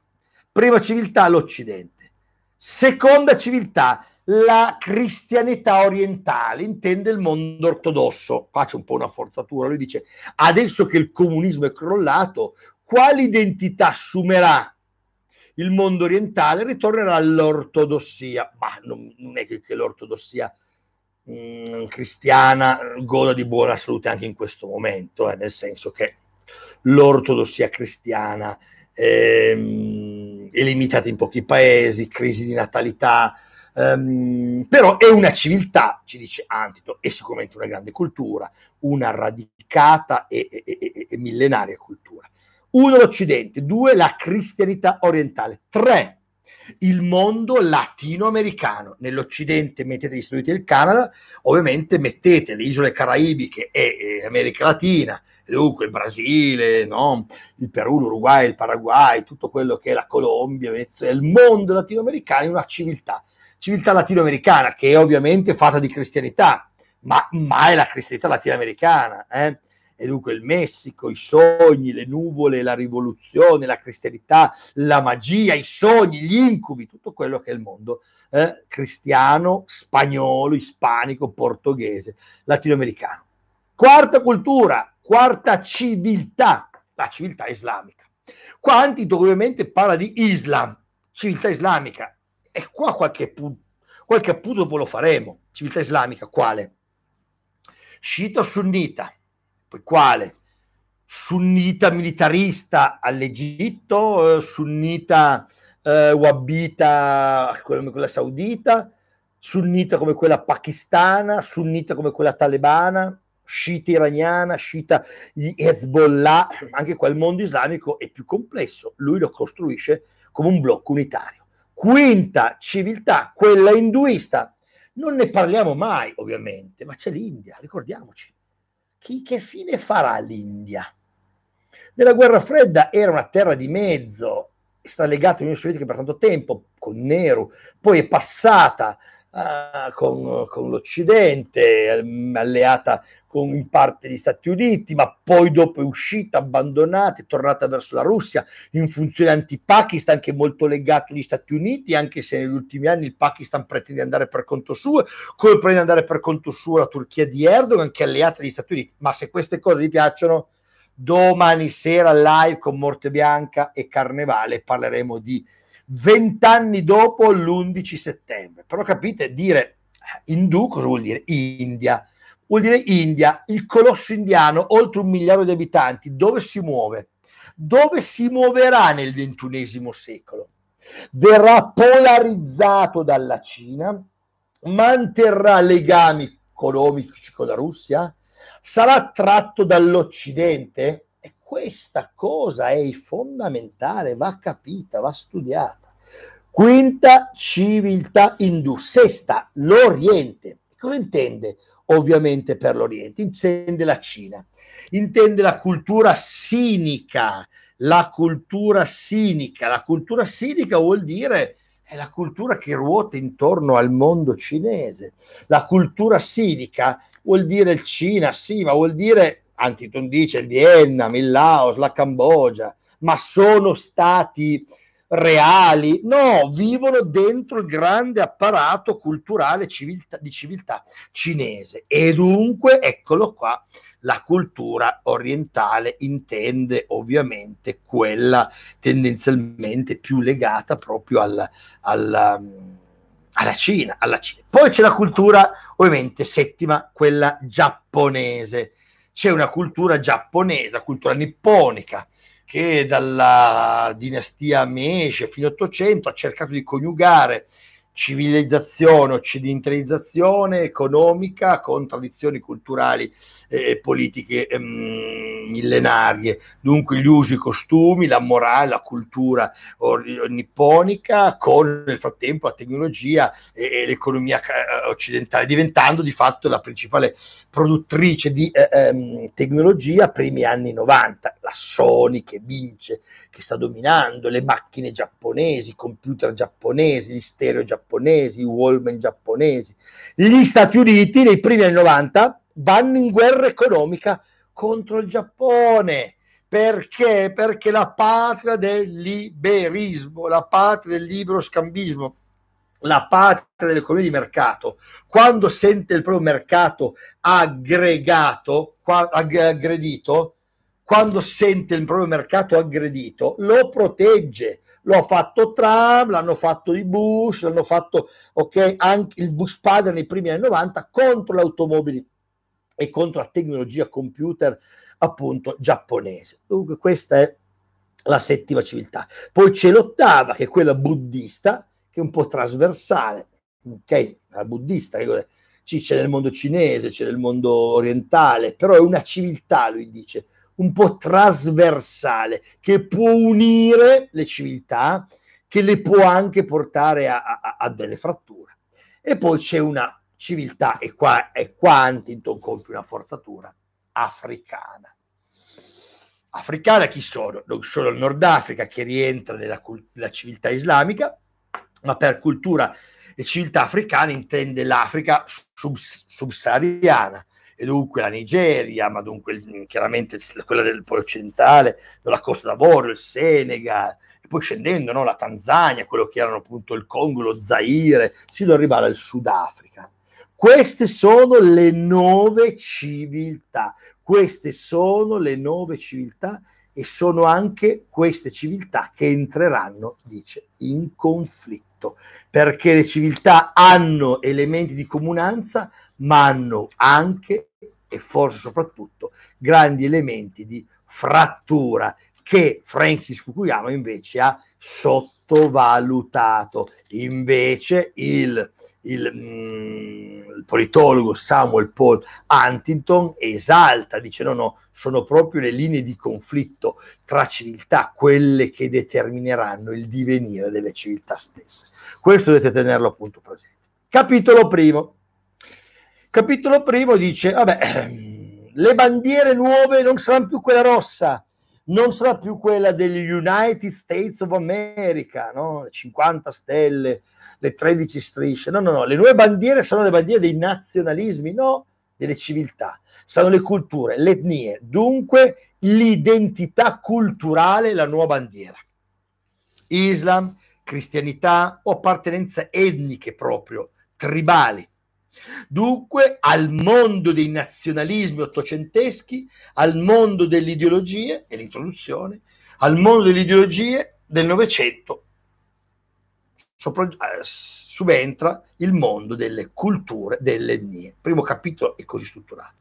Prima civiltà l'Occidente, seconda civiltà la cristianità orientale, intende il mondo ortodosso. Qua c'è un po' una forzatura, lui dice adesso che il comunismo è crollato, quale identità assumerà il mondo orientale ritornerà all'ortodossia. Ma non, non è che, che l'ortodossia mh, mm, cristiana goda di buona salute anche in questo momento, eh, nel senso che l'ortodossia cristiana ehm, è limitata in pochi paesi, crisi di natalità, ehm, però è una civiltà, ci dice Antito, è sicuramente una grande cultura, una radicata e, e, e, e millenaria cultura. Uno l'Occidente, due la cristianità orientale, tre il mondo latinoamericano. Nell'Occidente mettete gli Stati Uniti e il Canada, ovviamente mettete le isole caraibiche e, e America Latina, dunque il Brasile, no? il Perù, l'Uruguay, il Paraguay, tutto quello che è la Colombia, Venezuela, il mondo latinoamericano è una civiltà, civiltà latinoamericana che è ovviamente fatta di cristianità, ma, mai la cristianità latinoamericana. Eh? e dunque il Messico, i sogni, le nuvole, la rivoluzione, la cristianità, la magia, i sogni, gli incubi, tutto quello che è il mondo eh, cristiano, spagnolo, ispanico, portoghese, latinoamericano. Quarta cultura, quarta civiltà, la civiltà islamica. Qua Antito ovviamente parla di Islam, civiltà islamica, e qua qualche, pu- qualche appunto lo faremo. Civiltà islamica quale? Sciita sunnita, poi quale? Sunnita militarista all'Egitto, eh, sunnita eh, wabbita, come quella saudita, sunnita come quella pakistana, sunnita come quella talebana, sciita iraniana, sciita Hezbollah, anche qua il mondo islamico è più complesso, lui lo costruisce come un blocco unitario. Quinta civiltà, quella induista, non ne parliamo mai ovviamente, ma c'è l'India, ricordiamoci chi, che fine farà l'India? Nella guerra fredda era una terra di mezzo, è stata legata all'Unione Sovietica per tanto tempo, con Nero, poi è passata uh, con, con l'Occidente, ehm, alleata con in parte gli Stati Uniti, ma poi dopo è uscita, abbandonata, è tornata verso la Russia in funzione anti-Pakistan che è molto legato agli Stati Uniti, anche se negli ultimi anni il Pakistan pretende andare per conto suo, come prende andare per conto suo la Turchia di Erdogan che è alleata degli Stati Uniti. Ma se queste cose vi piacciono, domani sera live con Morte Bianca e Carnevale parleremo di vent'anni dopo l'11 settembre. Però capite, dire Hindu eh, cosa vuol dire? India vuol dire India, il colosso indiano, oltre un miliardo di abitanti, dove si muove? Dove si muoverà nel ventunesimo secolo? Verrà polarizzato dalla Cina, manterrà legami economici con la Russia, sarà attratto dall'Occidente? E questa cosa è fondamentale, va capita, va studiata. Quinta civiltà indù, sesta, l'Oriente. Cosa intende? ovviamente per l'Oriente, intende la Cina, intende la cultura sinica, la cultura sinica, la cultura sinica vuol dire è la cultura che ruota intorno al mondo cinese, la cultura sinica vuol dire il Cina, sì, ma vuol dire, Antiton dice, il Vietnam, il Laos, la Cambogia, ma sono stati reali, no, vivono dentro il grande apparato culturale civiltà, di civiltà cinese e dunque, eccolo qua, la cultura orientale intende ovviamente quella tendenzialmente più legata proprio al, al um, alla Cina, alla Cina. Poi c'è la cultura, ovviamente, settima, quella giapponese. C'è una cultura giapponese, la cultura nipponica, che dalla dinastia Mece fino all'Ottocento ha cercato di coniugare civilizzazione occidentalizzazione economica con tradizioni culturali e eh, politiche ehm, millenarie, dunque gli usi, i costumi, la morale, la cultura or- nipponica con nel frattempo la tecnologia e, e l'economia eh, occidentale, diventando di fatto la principale produttrice di eh, ehm, tecnologia primi anni 90, la Sony che vince, che sta dominando, le macchine giapponesi, i computer giapponesi, gli stereo giapponesi giapponesi, i giapponesi. Gli Stati Uniti nei primi anni 90 vanno in guerra economica contro il Giappone. Perché? Perché la patria del liberismo, la patria del libero scambismo, la patria dell'economia di mercato, quando sente il proprio mercato aggregato, aggredito, quando sente il proprio mercato aggredito, lo protegge lo ha fatto Trump, l'hanno fatto i Bush, l'hanno fatto okay, anche il Bush padre nei primi anni 90 contro le automobili e contro la tecnologia computer appunto giapponese. Dunque questa è la settima civiltà. Poi c'è l'ottava, che è quella buddista, che è un po' trasversale, ok? La buddista, che c'è nel mondo cinese, c'è nel mondo orientale, però è una civiltà, lui dice, un po' trasversale che può unire le civiltà, che le può anche portare a, a, a delle fratture. E poi c'è una civiltà, e qua, e qua Huntington compie una forzatura, africana. Africana chi sono? Non solo il Nord Africa che rientra nella, nella civiltà islamica, ma per cultura e civiltà africana intende l'Africa subsahariana, e dunque la Nigeria, ma dunque chiaramente quella del Polo occidentale, la Costa d'Avorio, il Senegal, e poi scendendo no, la Tanzania, quello che erano appunto il Congo, lo Zaire, sino ad arrivare al Sudafrica. Queste sono le nove civiltà, queste sono le nove civiltà e sono anche queste civiltà che entreranno, dice, in conflitto, perché le civiltà hanno elementi di comunanza, ma hanno anche e forse soprattutto grandi elementi di frattura che Francis Fukuyama invece ha sottovalutato. Invece il, il, mm, il, politologo Samuel Paul Huntington esalta, dice no, no, sono proprio le linee di conflitto tra civiltà quelle che determineranno il divenire delle civiltà stesse. Questo dovete tenerlo appunto presente. Capitolo primo. Capitolo primo dice, vabbè, *clears throat* le bandiere nuove non saranno più quella rossa, non sarà più quella degli United States of America, no? 50 stelle, le 13 strisce, no, no, no, le nuove bandiere saranno le bandiere dei nazionalismi, no, delle civiltà, saranno le culture, le etnie, dunque l'identità culturale, la nuova bandiera. Islam, cristianità o appartenenze etniche proprio, tribali Dunque, al mondo dei nazionalismi ottocenteschi, al mondo delle ideologie, e l'introduzione, al mondo delle ideologie del Novecento sopra, eh, subentra il mondo delle culture, delle etnie. Primo capitolo è così strutturato.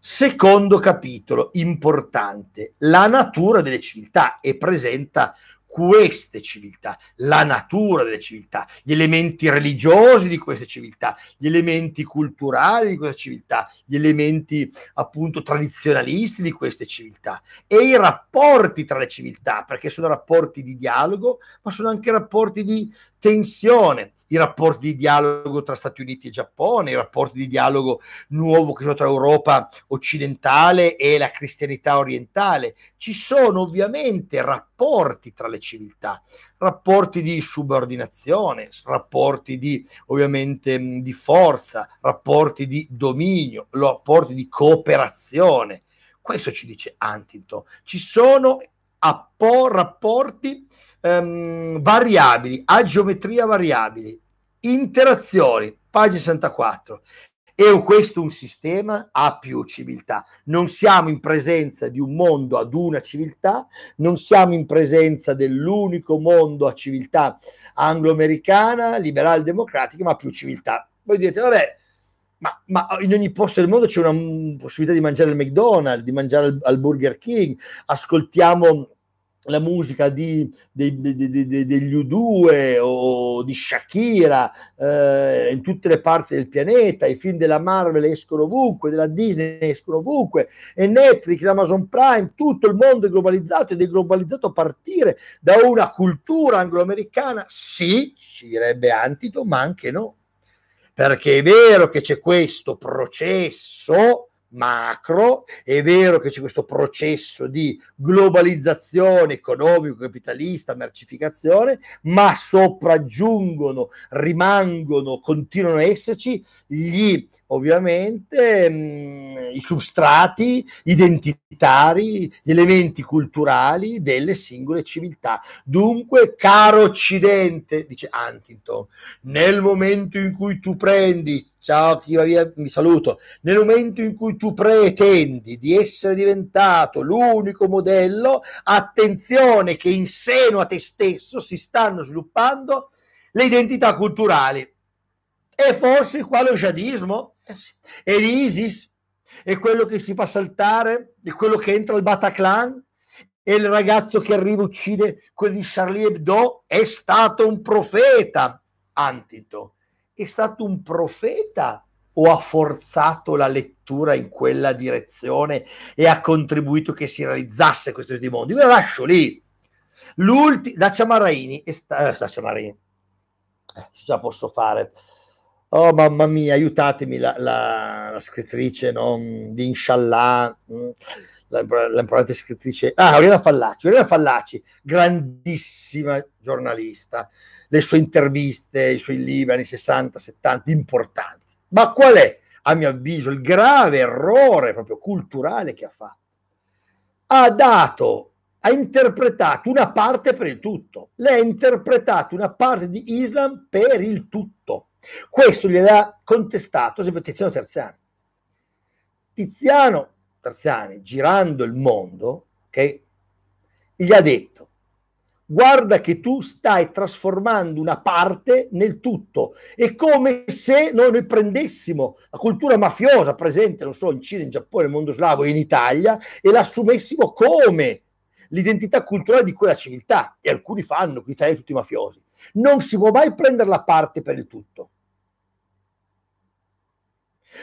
Secondo capitolo importante, la natura delle civiltà e presenta queste civiltà, la natura delle civiltà, gli elementi religiosi di queste civiltà, gli elementi culturali di queste civiltà, gli elementi appunto tradizionalisti di queste civiltà e i rapporti tra le civiltà, perché sono rapporti di dialogo, ma sono anche rapporti di tensione, i rapporti di dialogo tra Stati Uniti e Giappone, i rapporti di dialogo nuovo che sono tra Europa occidentale e la cristianità orientale. Ci sono ovviamente rapporti tra le civiltà, rapporti di subordinazione, rapporti di ovviamente di forza, rapporti di dominio, rapporti di cooperazione. Questo ci dice Antinto. Ci sono appo- rapporti ehm, variabili, a geometria variabili, interazioni, pagina 64. E questo un sistema a più civiltà. Non siamo in presenza di un mondo ad una civiltà, non siamo in presenza dell'unico mondo a civiltà anglo-americana, liberal-democratica, ma più civiltà. Voi direte, vabbè, ma, ma, in ogni posto del mondo c'è una mm, possibilità di mangiare al McDonald's, di mangiare al Burger King, ascoltiamo la musica di, de, de, de, degli U2 o di Shakira eh, in tutte le parti del pianeta, i film della Marvel escono ovunque, della Disney escono ovunque, e Netflix, Amazon Prime, tutto il mondo è globalizzato ed è globalizzato a partire da una cultura angloamericana, sì, ci direbbe Antito, ma anche no, perché è vero che c'è questo processo macro, è vero che c'è questo processo di globalizzazione economico, capitalista, mercificazione, ma sopraggiungono, rimangono, continuano a esserci gli ovviamente mh, mm, i substrati identitari, gli elementi culturali delle singole civiltà. Dunque, caro Occidente, dice Huntington, nel momento in cui tu prendi, ciao chi va via, mi saluto, nel momento in cui tu pretendi di essere diventato l'unico modello, attenzione che in seno a te stesso si stanno sviluppando le identità culturali e forse qua lo jihadismo eh e l'ISIS e quello che si fa saltare, e quello che entra al Bataclan e il ragazzo che arriva e uccide quelli di Charlie Hebdo è stato un profeta. Antito, è stato un profeta o ha forzato la lettura in quella direzione e ha contribuito che si realizzasse questo tipo di mondo? Io la lascio lì. l'ultimo da Ciamaraini, sta- eh, la Ciamaraini, eh, ce la posso fare oh mamma mia, aiutatemi, la, la, la scrittrice no? Mm, di Inshallah, mm. l'importante scrittrice, ah, Oriana Fallaci, Oriana Fallaci, grandissima giornalista, le sue interviste, i suoi libri anni 60, 70, importanti. Ma qual è, a mio avviso, il grave errore proprio culturale che ha fatto? Ha dato ha interpretato una parte per il tutto. Lei ha interpretato una parte di Islam per il tutto. Questo gliel'ha contestato sempre Tiziano Terziani. Tiziano Terziani, girando il mondo, okay, gli ha detto, guarda che tu stai trasformando una parte nel tutto. È come se noi prendessimo la cultura mafiosa presente, non so, in Cina, in Giappone, nel mondo slavo, in Italia, e l'assumessimo come l'identità culturale di quella civiltà. E alcuni fanno, qui italiani tutti mafiosi. Non si può mai prendere la parte per il tutto.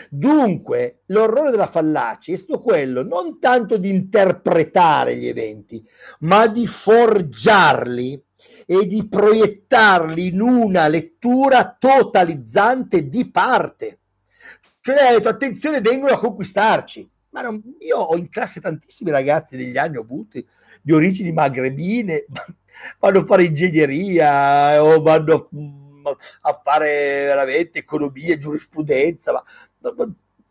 Dunque, l'orrore della fallacia è stato quello non tanto di interpretare gli eventi, ma di forgiarli e di proiettarli in una lettura totalizzante di parte. Cioè, hai detto, attenzione, vengono a conquistarci. Ma non, io ho in classe tantissimi ragazzi degli anni ho avuti di origini magrebine, *laughs* vanno a fare ingegneria eh, o vanno mm, a fare veramente economia, giurisprudenza, ma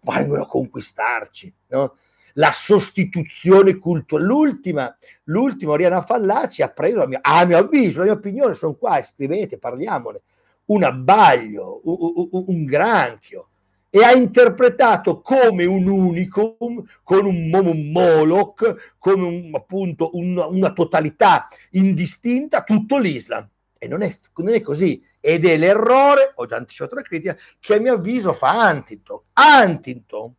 vengono a conquistarci, no? La sostituzione culturale, l'ultima, l'ultima Oriana Fallaci ha preso, a mio, a mio avviso, la mia opinione, sono qua, scrivete, parliamone, un abbaglio, un, un, granchio, e ha interpretato come un unicum, con un, un moloch, come un, appunto un, una totalità indistinta tutto l'Islam. E non è, non è così. Ed è l'errore, ho già anticipato la critica, che a mio avviso fa Huntington. Huntington,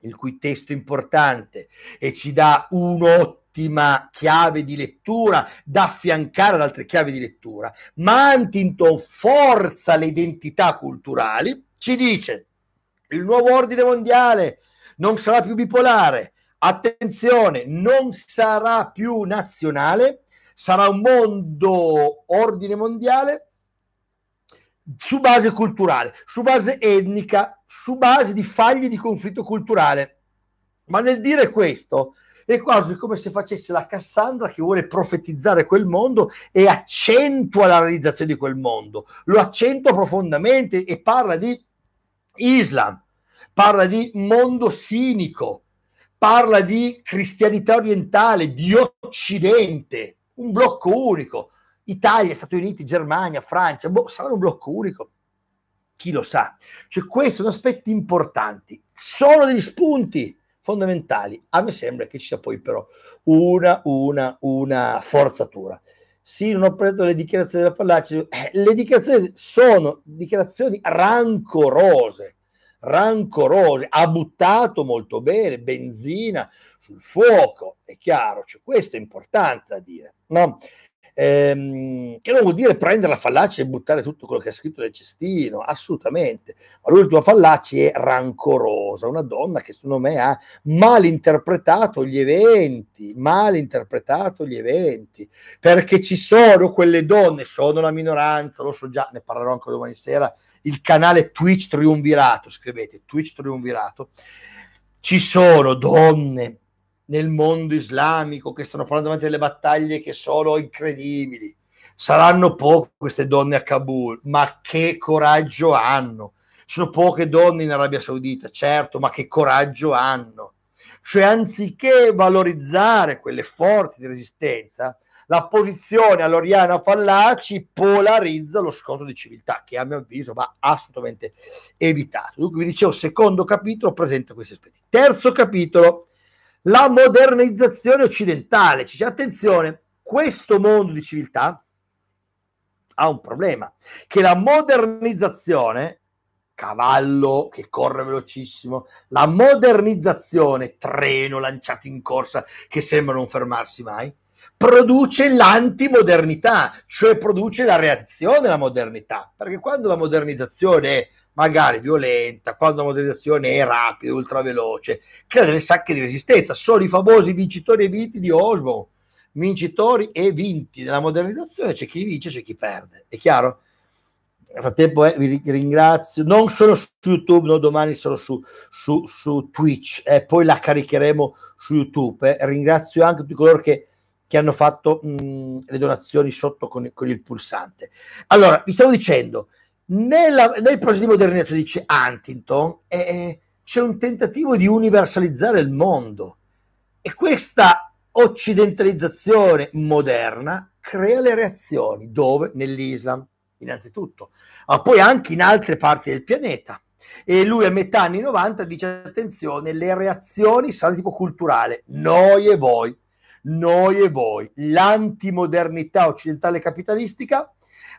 il cui testo è importante e ci dà un'ottima chiave di lettura da affiancare ad altre chiavi di lettura, ma Huntington forza le identità culturali, ci dice il nuovo ordine mondiale non sarà più bipolare, attenzione, non sarà più nazionale, sarà un mondo ordine mondiale su base culturale, su base etnica, su base di fagli di conflitto culturale. Ma nel dire questo è quasi come se facesse la Cassandra che vuole profetizzare quel mondo e accentua la realizzazione di quel mondo, lo accentua profondamente e parla di Islam, parla di mondo sinico, parla di cristianità orientale, di occidente un blocco unico. Italia, Stati Uniti, Germania, Francia, boh, sarà un blocco unico. Chi lo sa? Cioè, questi sono aspetti importanti, sono degli spunti fondamentali. A me sembra che ci sia poi però una, una, una forzatura. Sì, non ho preso le dichiarazioni della fallacia. Eh, le dichiarazioni sono dichiarazioni rancorose, rancorose. Ha buttato molto bene, benzina, sul fuoco, è chiaro, cioè, questo è importante da dire, no? Ehm, che non vuol dire prendere la fallacia e buttare tutto quello che è scritto nel cestino, assolutamente. Ma l'ultima fallacia è rancorosa, una donna che secondo me ha malinterpretato gli eventi, malinterpretato gli eventi, perché ci sono quelle donne, sono la minoranza, lo so già, ne parlerò anche domani sera, il canale Twitch Triumvirato, scrivete Twitch Triumvirato, ci sono donne nel mondo islamico che stanno portando avanti delle battaglie che sono incredibili. Saranno poche queste donne a Kabul, ma che coraggio hanno. Sono poche donne in Arabia Saudita, certo, ma che coraggio hanno. Cioè, anziché valorizzare quelle forze di resistenza, la posizione all'Oriana Fallaci polarizza lo scontro di civiltà, che a mio avviso va assolutamente evitato. Dunque, vi dicevo, secondo capitolo presenta questi aspetti. Terzo capitolo, la modernizzazione occidentale. Cioè, attenzione, questo mondo di civiltà ha un problema, che la modernizzazione, cavallo che corre velocissimo, la modernizzazione, treno lanciato in corsa che sembra non fermarsi mai, produce l'antimodernità, cioè produce la reazione alla modernità, perché quando la modernizzazione è magari violenta, quando la modernizzazione è rapida, ultraveloce, crea delle sacche di resistenza, sono i famosi vincitori e vinti di Olmo, vincitori e vinti della modernizzazione, c'è chi vince, c'è chi perde, è chiaro? nel frattempo eh, vi ringrazio non sono su youtube no, domani sono su, su, su twitch eh, poi la caricheremo su youtube eh. ringrazio anche tutti coloro che che hanno fatto mh, mm, le donazioni sotto con, con, il pulsante. Allora, vi stavo dicendo, nella, nel progetto del Renato dice Huntington, eh, c'è un tentativo di universalizzare il mondo e questa occidentalizzazione moderna crea le reazioni, dove? Nell'Islam, innanzitutto, ma poi anche in altre parti del pianeta. E lui a metà anni 90 dice attenzione, le reazioni saranno tipo culturale, noi e voi noi e voi. L'antimodernità occidentale capitalistica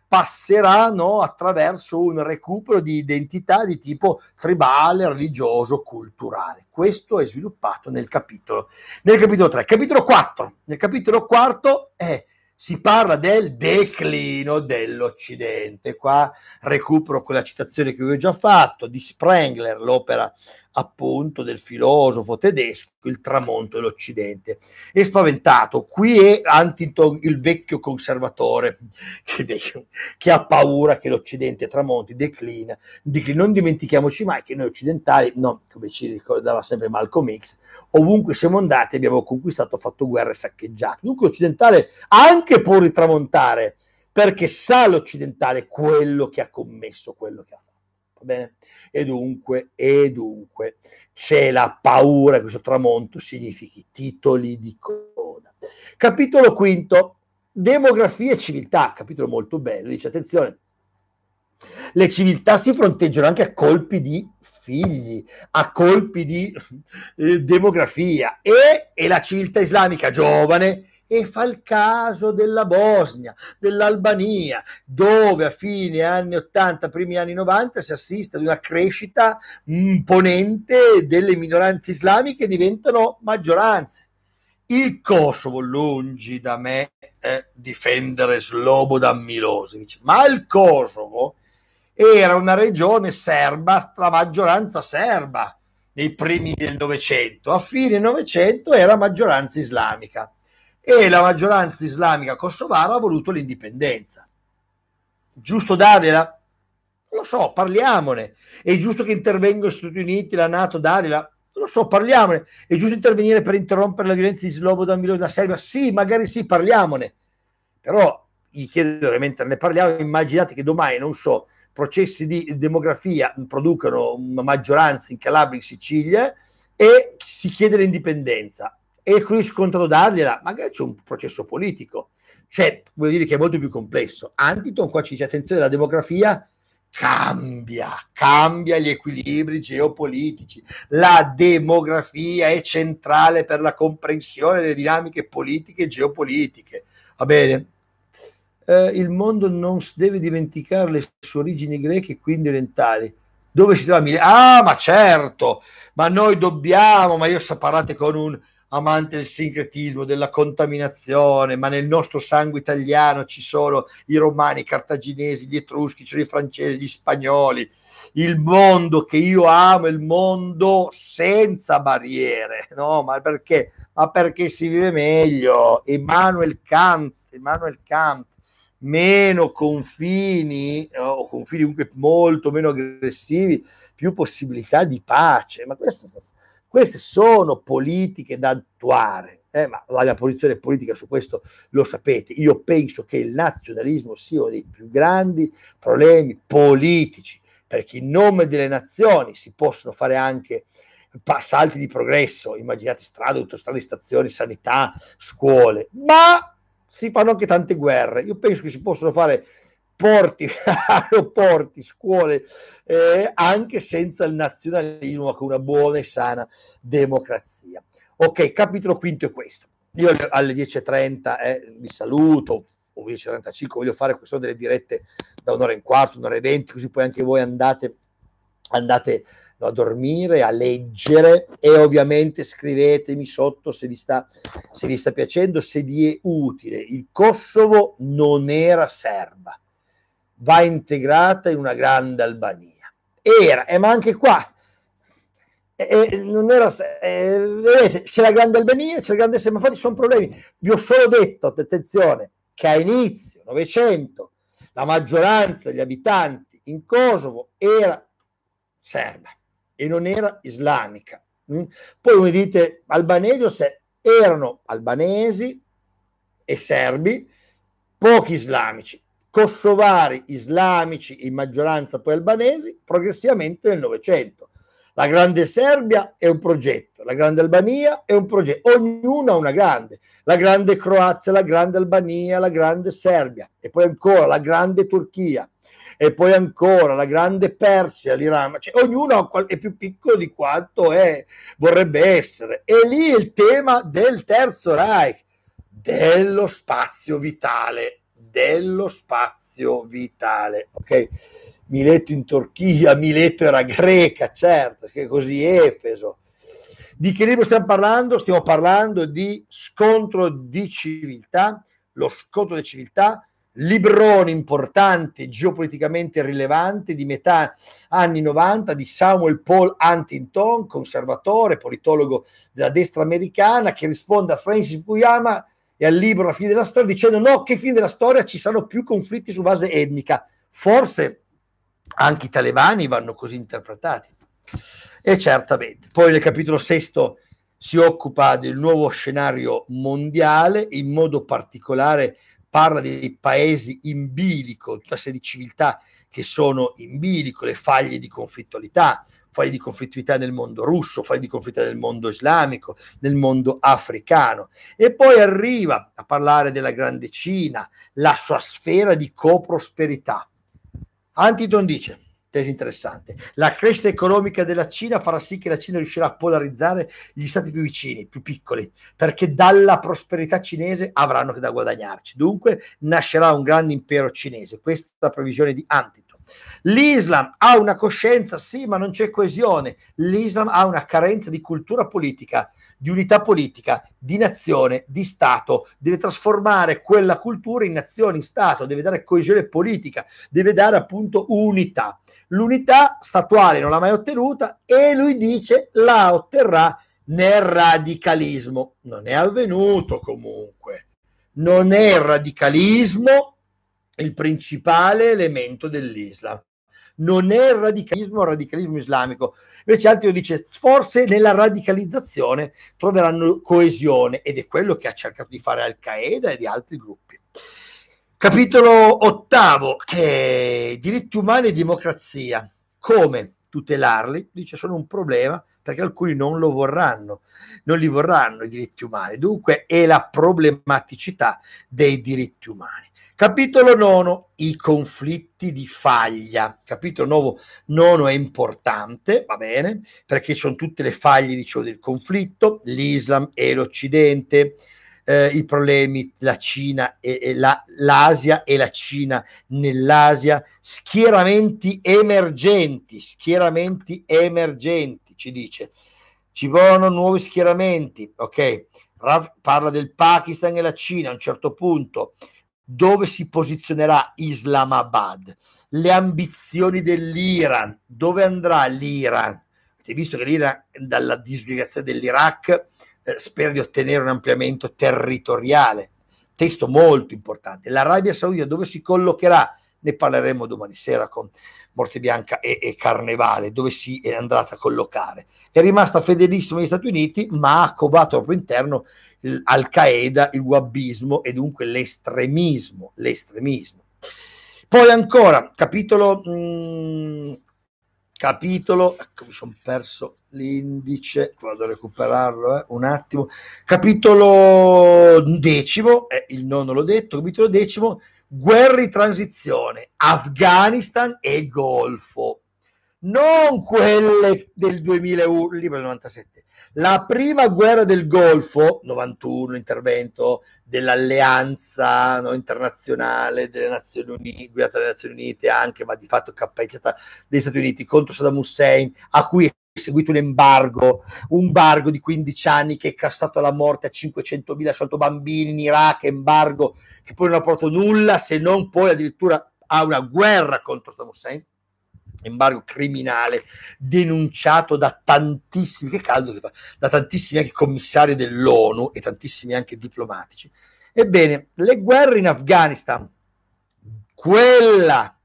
passerà no, attraverso un recupero di identità di tipo tribale, religioso, culturale. Questo è sviluppato nel capitolo, nel capitolo 3. Capitolo 4. Nel capitolo 4 è si parla del declino dell'Occidente. Qua recupero quella citazione che vi ho già fatto di Sprengler, l'opera appunto del filosofo tedesco il tramonto dell'Occidente. È spaventato, qui è Huntington il vecchio conservatore *laughs* che, che ha paura che l'Occidente tramonti, declina, declina. Non dimentichiamoci mai che noi occidentali, no, come ci ricordava sempre Malcolm X, ovunque siamo andati abbiamo conquistato, fatto guerra e saccheggiato. Dunque l'Occidentale anche può ritramontare perché sa l'Occidentale quello che ha commesso, quello che ha fatto va bene? E dunque, e dunque c'è la paura che questo tramonto significhi titoli di coda. Capitolo quinto, demografia e civiltà, capitolo molto bello, dice attenzione, le civiltà si fronteggiano anche a colpi di figli, a colpi di eh, demografia e, e la civiltà islamica giovane e fa il caso della Bosnia, dell'Albania, dove a fine anni 80, primi anni 90 si assiste ad una crescita imponente delle minoranze islamiche che diventano maggioranze. Il Kosovo, lungi da me eh, difendere Slobodan Milosevic, ma il Kosovo era una regione serba, la maggioranza serba nei primi del Novecento, a fine Novecento era maggioranza islamica e la maggioranza islamica kosovara ha voluto l'indipendenza. Giusto dargliela? Lo so, parliamone. È giusto che intervenga gli Stati Uniti, la Nato, dargliela? Lo so, parliamone. È giusto intervenire per interrompere la violenza di Slobodan Milo da Serbia? Sì, magari sì, parliamone. Però gli chiedo mentre ne parliamo, immaginate che domani, non so, processi di demografia producano una maggioranza in Calabria e in Sicilia e si chiede l'indipendenza e qui scontato dargliela, magari c'è un processo politico, cioè voglio dire che è molto più complesso. Antiton qua ci dice attenzione, la demografia cambia, cambia gli equilibri geopolitici, la demografia è centrale per la comprensione delle dinamiche politiche e geopolitiche. Va bene, eh, il mondo non deve dimenticare le sue origini greche e quindi orientali. Dove si trova Milano? Ah, ma certo, ma noi dobbiamo, ma io so, parlate con un amante del sincretismo, della contaminazione, ma nel nostro sangue italiano ci sono i romani, i cartaginesi, gli etruschi, ci i francesi, gli spagnoli, il mondo che io amo, il mondo senza barriere, no? Ma perché? Ma perché si vive meglio. Immanuel Kant, Immanuel Kant meno confini eh, o confini comunque molto meno aggressivi, più possibilità di pace. Ma queste, queste sono politiche da attuare. Eh? ma la mia posizione politica su questo lo sapete. Io penso che il nazionalismo sia uno dei più grandi problemi politici, perché in nome delle nazioni si possono fare anche salti di progresso, immaginate strade, autostrade, stazioni, sanità, scuole, ma si fanno anche tante guerre. Io penso che si possono fare porti, *laughs* aeroporti, scuole, eh, anche senza il nazionalismo, con una buona e sana democrazia. Ok, capitolo quinto è questo. Io alle 10.30 eh, vi saluto, o 10.35, voglio fare questo delle dirette da un'ora e un quarto, un'ora e venti, così poi anche voi andate andate a dormire, a leggere e ovviamente scrivetemi sotto se vi sta, se vi sta piacendo, se vi è utile. Il Kosovo non era serba, va integrata in una grande Albania. Era, eh, ma anche qua eh, eh non era, eh, vedete, c'è la grande Albania, c'è la grande Serbia, infatti sono problemi. Vi ho solo detto, attenzione, che a inizio Novecento la maggioranza degli abitanti in Kosovo era serba e non era islamica. Mm? Poi voi dite albanesi se erano albanesi e serbi, pochi islamici, kosovari islamici in maggioranza poi albanesi, progressivamente nel Novecento. La Grande Serbia è un progetto, la Grande Albania è un progetto, ognuna ha una grande, la Grande Croazia, la Grande Albania, la Grande Serbia e poi ancora la Grande Turchia, e poi ancora la grande Persia, l'Iran, cioè, ognuno è più piccolo di quanto è, vorrebbe essere. E lì il tema del terzo Reich, dello spazio vitale, dello spazio vitale. Ok, Mileto in Turchia, Mileto era greca, certo, che così Efeso. Di che libro stiamo parlando? Stiamo parlando di scontro di civiltà, lo scontro di civiltà libroni importanti, geopoliticamente rilevanti di metà anni 90 di Samuel Paul Huntington, conservatore, politologo della destra americana, che risponde a Francis Fukuyama e al libro La fine della storia dicendo no, che fine della storia ci saranno più conflitti su base etnica. Forse anche i talebani vanno così interpretati. E certamente. Poi nel capitolo sesto si occupa del nuovo scenario mondiale, in modo particolare parla dei paesi in bilico, tutta serie di civiltà che sono in bilico, le faglie di conflittualità, faglie di conflittualità nel mondo russo, faglie di conflittualità nel mondo islamico, nel mondo africano. E poi arriva a parlare della Grande Cina, la sua sfera di coprosperità. Antiton dice tesi interessante. La crescita economica della Cina farà sì che la Cina riuscirà a polarizzare gli stati più vicini, più piccoli, perché dalla prosperità cinese avranno che da guadagnarci. Dunque nascerà un grande impero cinese. Questa è la previsione di Antitum. L'Islam ha una coscienza, sì, ma non c'è coesione. L'Islam ha una carenza di cultura politica, di unità politica, di nazione, di Stato. Deve trasformare quella cultura in nazione, in Stato, deve dare coesione politica, deve dare appunto unità. L'unità statuale non l'ha mai ottenuta e lui dice la otterrà nel radicalismo. Non è avvenuto comunque. Non è il radicalismo il principale elemento dell'Islam. Non è il radicalismo, il radicalismo islamico. Invece Antio dice, forse nella radicalizzazione troveranno coesione ed è quello che ha cercato di fare Al-Qaeda e di altri gruppi. Capitolo ottavo, eh, diritti umani e democrazia. Come tutelarli? Dice, sono un problema perché alcuni non lo vorranno, non li vorranno i diritti umani. Dunque è la problematicità dei diritti umani. Capitolo 9. I conflitti di faglia. Capitolo 9 è importante, va bene, perché ci sono tutte le faglie dicevo, del conflitto, l'Islam e l'Occidente, eh, i problemi, la Cina e, e la, l'Asia e la Cina nell'Asia, schieramenti emergenti, schieramenti emergenti, ci dice. Ci vogliono nuovi schieramenti, ok? parla del Pakistan e la Cina a un certo punto dove si posizionerà Islamabad, le ambizioni dell'Iran, dove andrà l'Iran. Avete visto che l'Iran dalla disgregazione dell'Iraq eh, spera di ottenere un ampliamento territoriale, testo molto importante. L'Arabia Saudita dove si collocherà? ne parleremo domani sera con Morte Bianca e, e Carnevale, dove si è andata a collocare. È rimasta fedelissima agli Stati Uniti, ma ha covato al proprio interno Al Qaeda, il wahabismo e dunque l'estremismo. l'estremismo. Poi ancora, capitolo... Mh, mm, capitolo, ecco mi sono perso l'indice, vado a recuperarlo eh, un attimo, capitolo decimo, eh, il nono l'ho detto, capitolo decimo, guerre di transizione, Afghanistan e Golfo. Non quelle del 2001, libro 97. La prima guerra del Golfo, 91, intervento dell'alleanza no, internazionale delle Nazioni Unite, guidata dalle Nazioni Unite anche, ma di fatto cappeggiata degli Stati Uniti contro Saddam Hussein, a cui seguito un embargo, un embargo di 15 anni che è costato la morte a 500.000 soltanto bambini in Iraq, embargo che poi non ha portato nulla se non poi addirittura a una guerra contro Saddam Hussein, embargo criminale denunciato da tantissimi, che caldo che fa, da tantissimi anche commissari dell'ONU e tantissimi anche diplomatici. Ebbene, le guerre in Afghanistan, quella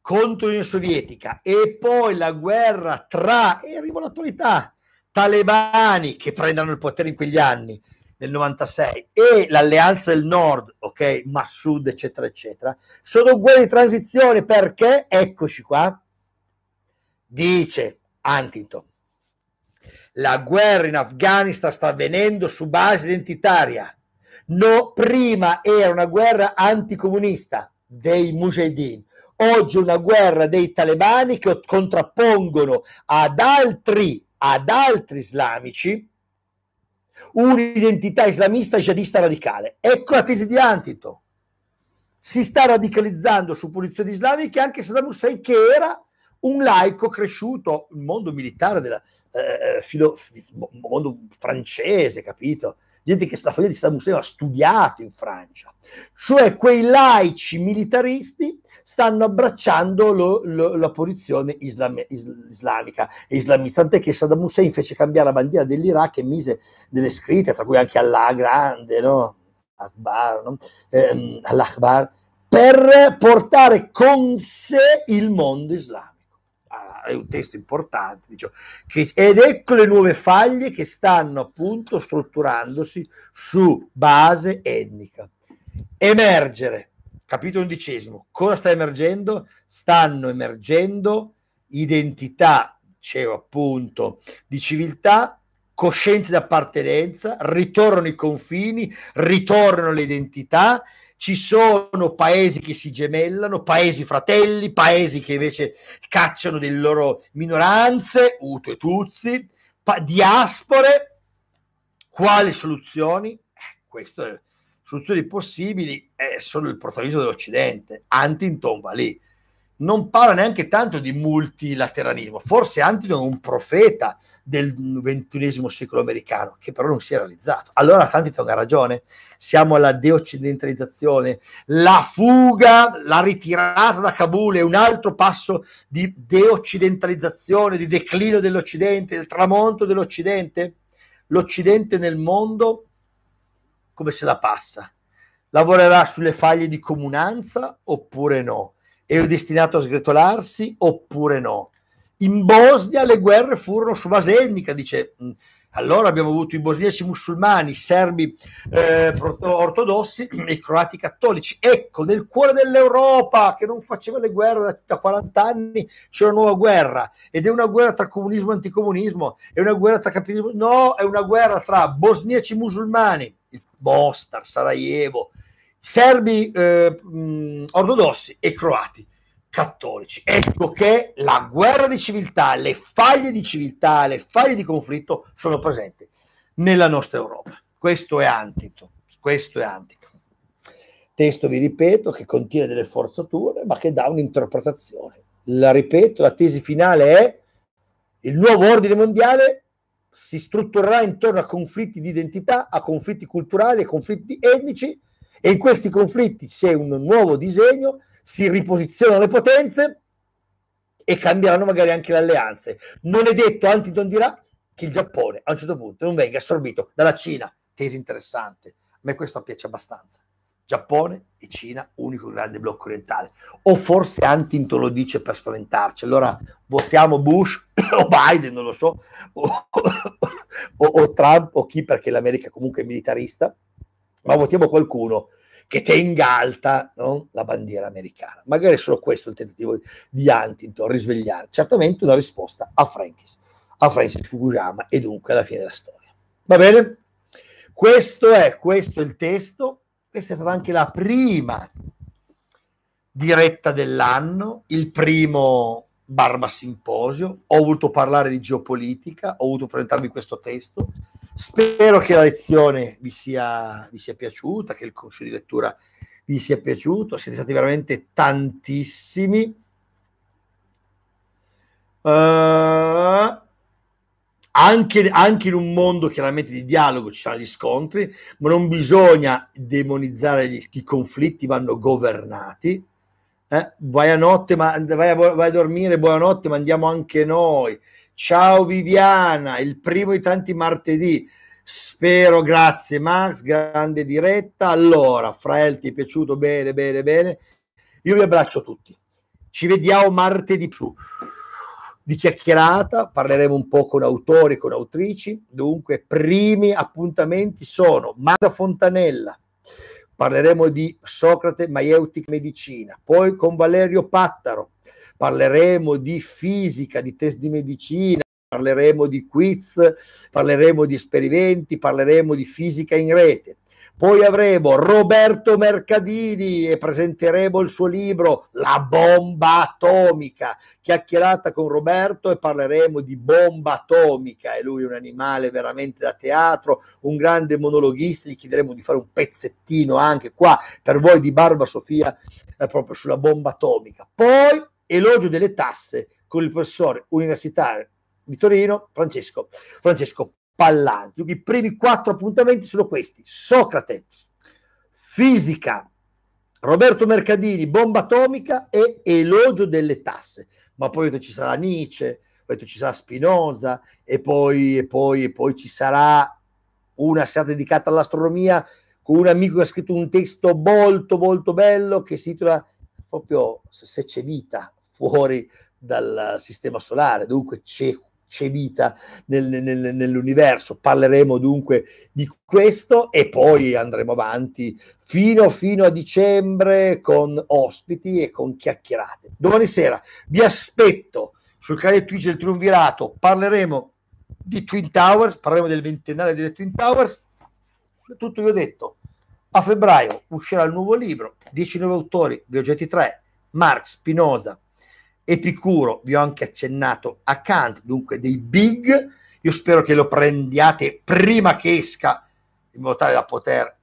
contro l'Unione Sovietica e poi la guerra tra, e arrivo all'attualità, talebani che prendono il potere in quegli anni, nel 96, e l'alleanza del nord, ok, Massoud, eccetera, eccetera, sono guerre di transizione perché, eccoci qua, dice Huntington, la guerra in Afghanistan sta avvenendo su base identitaria. No, prima era una guerra anticomunista dei mujahideen, oggi una guerra dei talebani che contrappongono ad altri, ad altri islamici un'identità islamista jihadista radicale. Ecco la tesi di Antito. Si sta radicalizzando su posizioni islamiche anche Saddam Hussein che era un laico cresciuto nel mondo militare nel eh, eh mondo francese, capito? Gente che la famiglia di Saddam Hussein ha studiato in Francia, cioè quei laici militaristi stanno abbracciando lo, lo, la posizione islam, is, islamica e islamista, tant'è che Saddam Hussein fece cambiare la bandiera dell'Iraq e mise delle scritte, tra cui anche Allah grande, no? Akbar, no? Eh, Akbar, per portare con sé il mondo islamico. Ah, è un testo importante, diciamo, che, ed ecco le nuove faglie che stanno appunto strutturandosi su base etnica. Emergere capitolo undicesimo, cosa sta emergendo? Stanno emergendo identità, dicevo appunto, di civiltà, coscienza d'appartenenza, ritornano i confini, ritornano le identità, ci sono paesi che si gemellano, paesi fratelli, paesi che invece cacciano delle loro minoranze, uto e tuzzi, pa- diaspore, quali soluzioni? Eh, questo è soluzioni possibili è solo il protagonismo dell'Occidente. Antin tomba lì. Non parla neanche tanto di multilateralismo, forse Antin è un profeta del ventunesimo secolo americano, che però non si è realizzato. Allora Antin ha ragione, siamo alla deoccidentalizzazione, la fuga, la ritirata da Kabul è un altro passo di deoccidentalizzazione, di declino dell'Occidente, del tramonto dell'Occidente. L'Occidente nel mondo come se la passa. Lavorerà sulle faglie di comunanza oppure no? È destinato a sgretolarsi oppure no? In Bosnia le guerre furono su base etnica, dice. Mm, allora abbiamo avuto i bosniaci musulmani, i serbi eh, ortodossi *clears throat* e i croati cattolici. Ecco, nel cuore dell'Europa che non faceva le guerre da, da 40 anni c'è una nuova guerra ed è una guerra tra comunismo e anticomunismo, è una guerra tra capitalismo, no, è una guerra tra bosniaci musulmani, Mostar, Sarajevo, serbi eh, mm, ortodossi e croati cattolici. Ecco che la guerra di civiltà, le faglie di civiltà, le faglie di conflitto sono presenti nella nostra Europa. Questo è antito, questo è antito. Testo, vi ripeto, che contiene delle forzature, ma che dà un'interpretazione. La ripeto, la tesi finale è il nuovo ordine mondiale si strutturerà intorno a conflitti di identità, a conflitti culturali, a conflitti etnici e in questi conflitti c'è un nuovo disegno, si riposizionano le potenze e cambieranno magari anche le alleanze. Non è detto, anzi non dirà, che il Giappone a un certo punto non venga assorbito dalla Cina. Tesi interessante. A me questa piace abbastanza. Giappone e Cina, unico grande blocco orientale. O forse Huntington lo dice per spaventarci. Allora votiamo Bush *coughs* o Biden, non lo so, o, o, o Trump o chi, perché l'America comunque è militarista, ma votiamo qualcuno che tenga alta no? la bandiera americana. Magari è solo questo il tentativo di Huntington, risvegliare certamente una risposta a Francis, a Francis Fukuyama e dunque alla fine della storia. Va bene? Questo è, questo è il testo. Questa è stata anche la prima diretta dell'anno, il primo Barba Simposio. Ho voluto parlare di geopolitica, ho voluto presentarvi questo testo. Spero che la lezione vi sia, vi sia piaciuta, che il corso di lettura vi sia piaciuto. Siete stati veramente tantissimi. Uh anche, anche, in un mondo chiaramente di dialogo ci sono gli scontri, ma non bisogna demonizzare gli, i conflitti, vanno governati. Eh? Vai a notte, ma vai a, vai a dormire, buonanotte, ma andiamo anche noi. Ciao Viviana, il primo di tanti martedì. Spero, grazie Max, grande diretta. Allora, Frael, ti è piaciuto bene, bene, bene. Io vi abbraccio tutti. Ci vediamo martedì su di chiacchierata, parleremo un po' con autori, con autrici, dunque primi appuntamenti sono Marta Fontanella, parleremo di Socrate, Maieutica Medicina, poi con Valerio Pattaro, parleremo di fisica, di test di medicina, parleremo di quiz, parleremo di esperimenti, parleremo di fisica in rete. Poi avremo Roberto Mercadini e presenteremo il suo libro La bomba atomica. Chiacchierata con Roberto e parleremo di bomba atomica. E lui è un animale veramente da teatro, un grande monologhista. Gli chiederemo di fare un pezzettino anche qua per voi di Barba Sofia eh, proprio sulla bomba atomica. Poi elogio delle tasse con il professore universitario di Torino, Francesco, Francesco pallanti. Dunque, i primi quattro appuntamenti sono questi: Socrate, Fisica, Roberto Mercadini, Bomba Atomica e Elogio delle tasse. Ma poi ci sarà Nietzsche, poi ci sarà Spinoza e poi, e poi, e poi ci sarà una serata dedicata all'astronomia con un amico che ha scritto un testo molto molto bello che si intitola proprio se c'è vita fuori dal sistema solare, dunque c'è c'è vita nel, nel, nell'universo. Parleremo dunque di questo e poi andremo avanti fino, fino a dicembre con ospiti e con chiacchierate. Domani sera vi aspetto sul canale Twitch del Triunvirato, parleremo di Twin Towers, parleremo del ventennale delle Twin Towers, tutto vi ho detto. A febbraio uscirà il nuovo libro, 10 nuovi autori, vi ho già 3, Marx, Spinoza, Epicuro, vi ho anche accennato a Kant, dunque dei big, io spero che lo prendiate prima che esca in modo tale da poter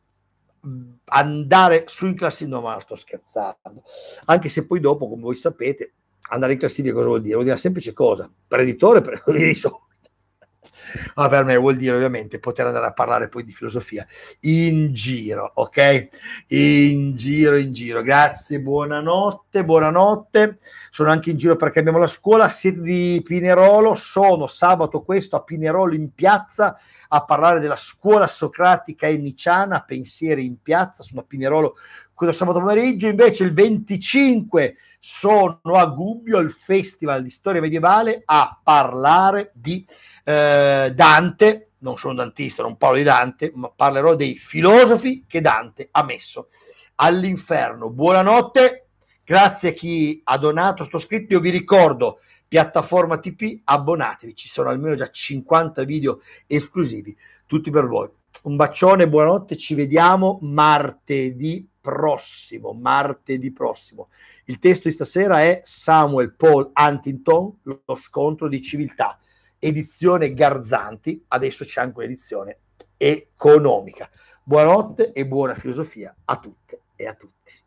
andare su in classifica, no ma sto scherzando, anche se poi dopo, come voi sapete, andare in classifica cosa vuol dire? Vuol dire una semplice cosa, preditore per i soldi ma per me vuol dire ovviamente poter andare a parlare poi di filosofia in giro, ok? In giro, in giro. Grazie, buonanotte, buonanotte. Sono anche in giro perché abbiamo la scuola, siete di Pinerolo, sono sabato questo a Pinerolo in piazza a parlare della scuola socratica e niciana, pensieri in piazza, sono a Pinerolo quello sabato pomeriggio, invece il 25 sono a Gubbio al Festival di Storia Medievale a parlare di eh, Dante, non sono dantista, non parlo di Dante, ma parlerò dei filosofi che Dante ha messo all'inferno. Buonanotte, grazie a chi ha donato sto scritto, io vi ricordo piattaforma TP, abbonatevi, ci sono almeno già 50 video esclusivi, tutti per voi un bacione, buonanotte, ci vediamo martedì prossimo, martedì prossimo. Il testo di stasera è Samuel Paul Huntington, lo scontro di civiltà, edizione Garzanti, adesso c'è anche un'edizione economica. Buonanotte e buona filosofia a tutte e a tutti.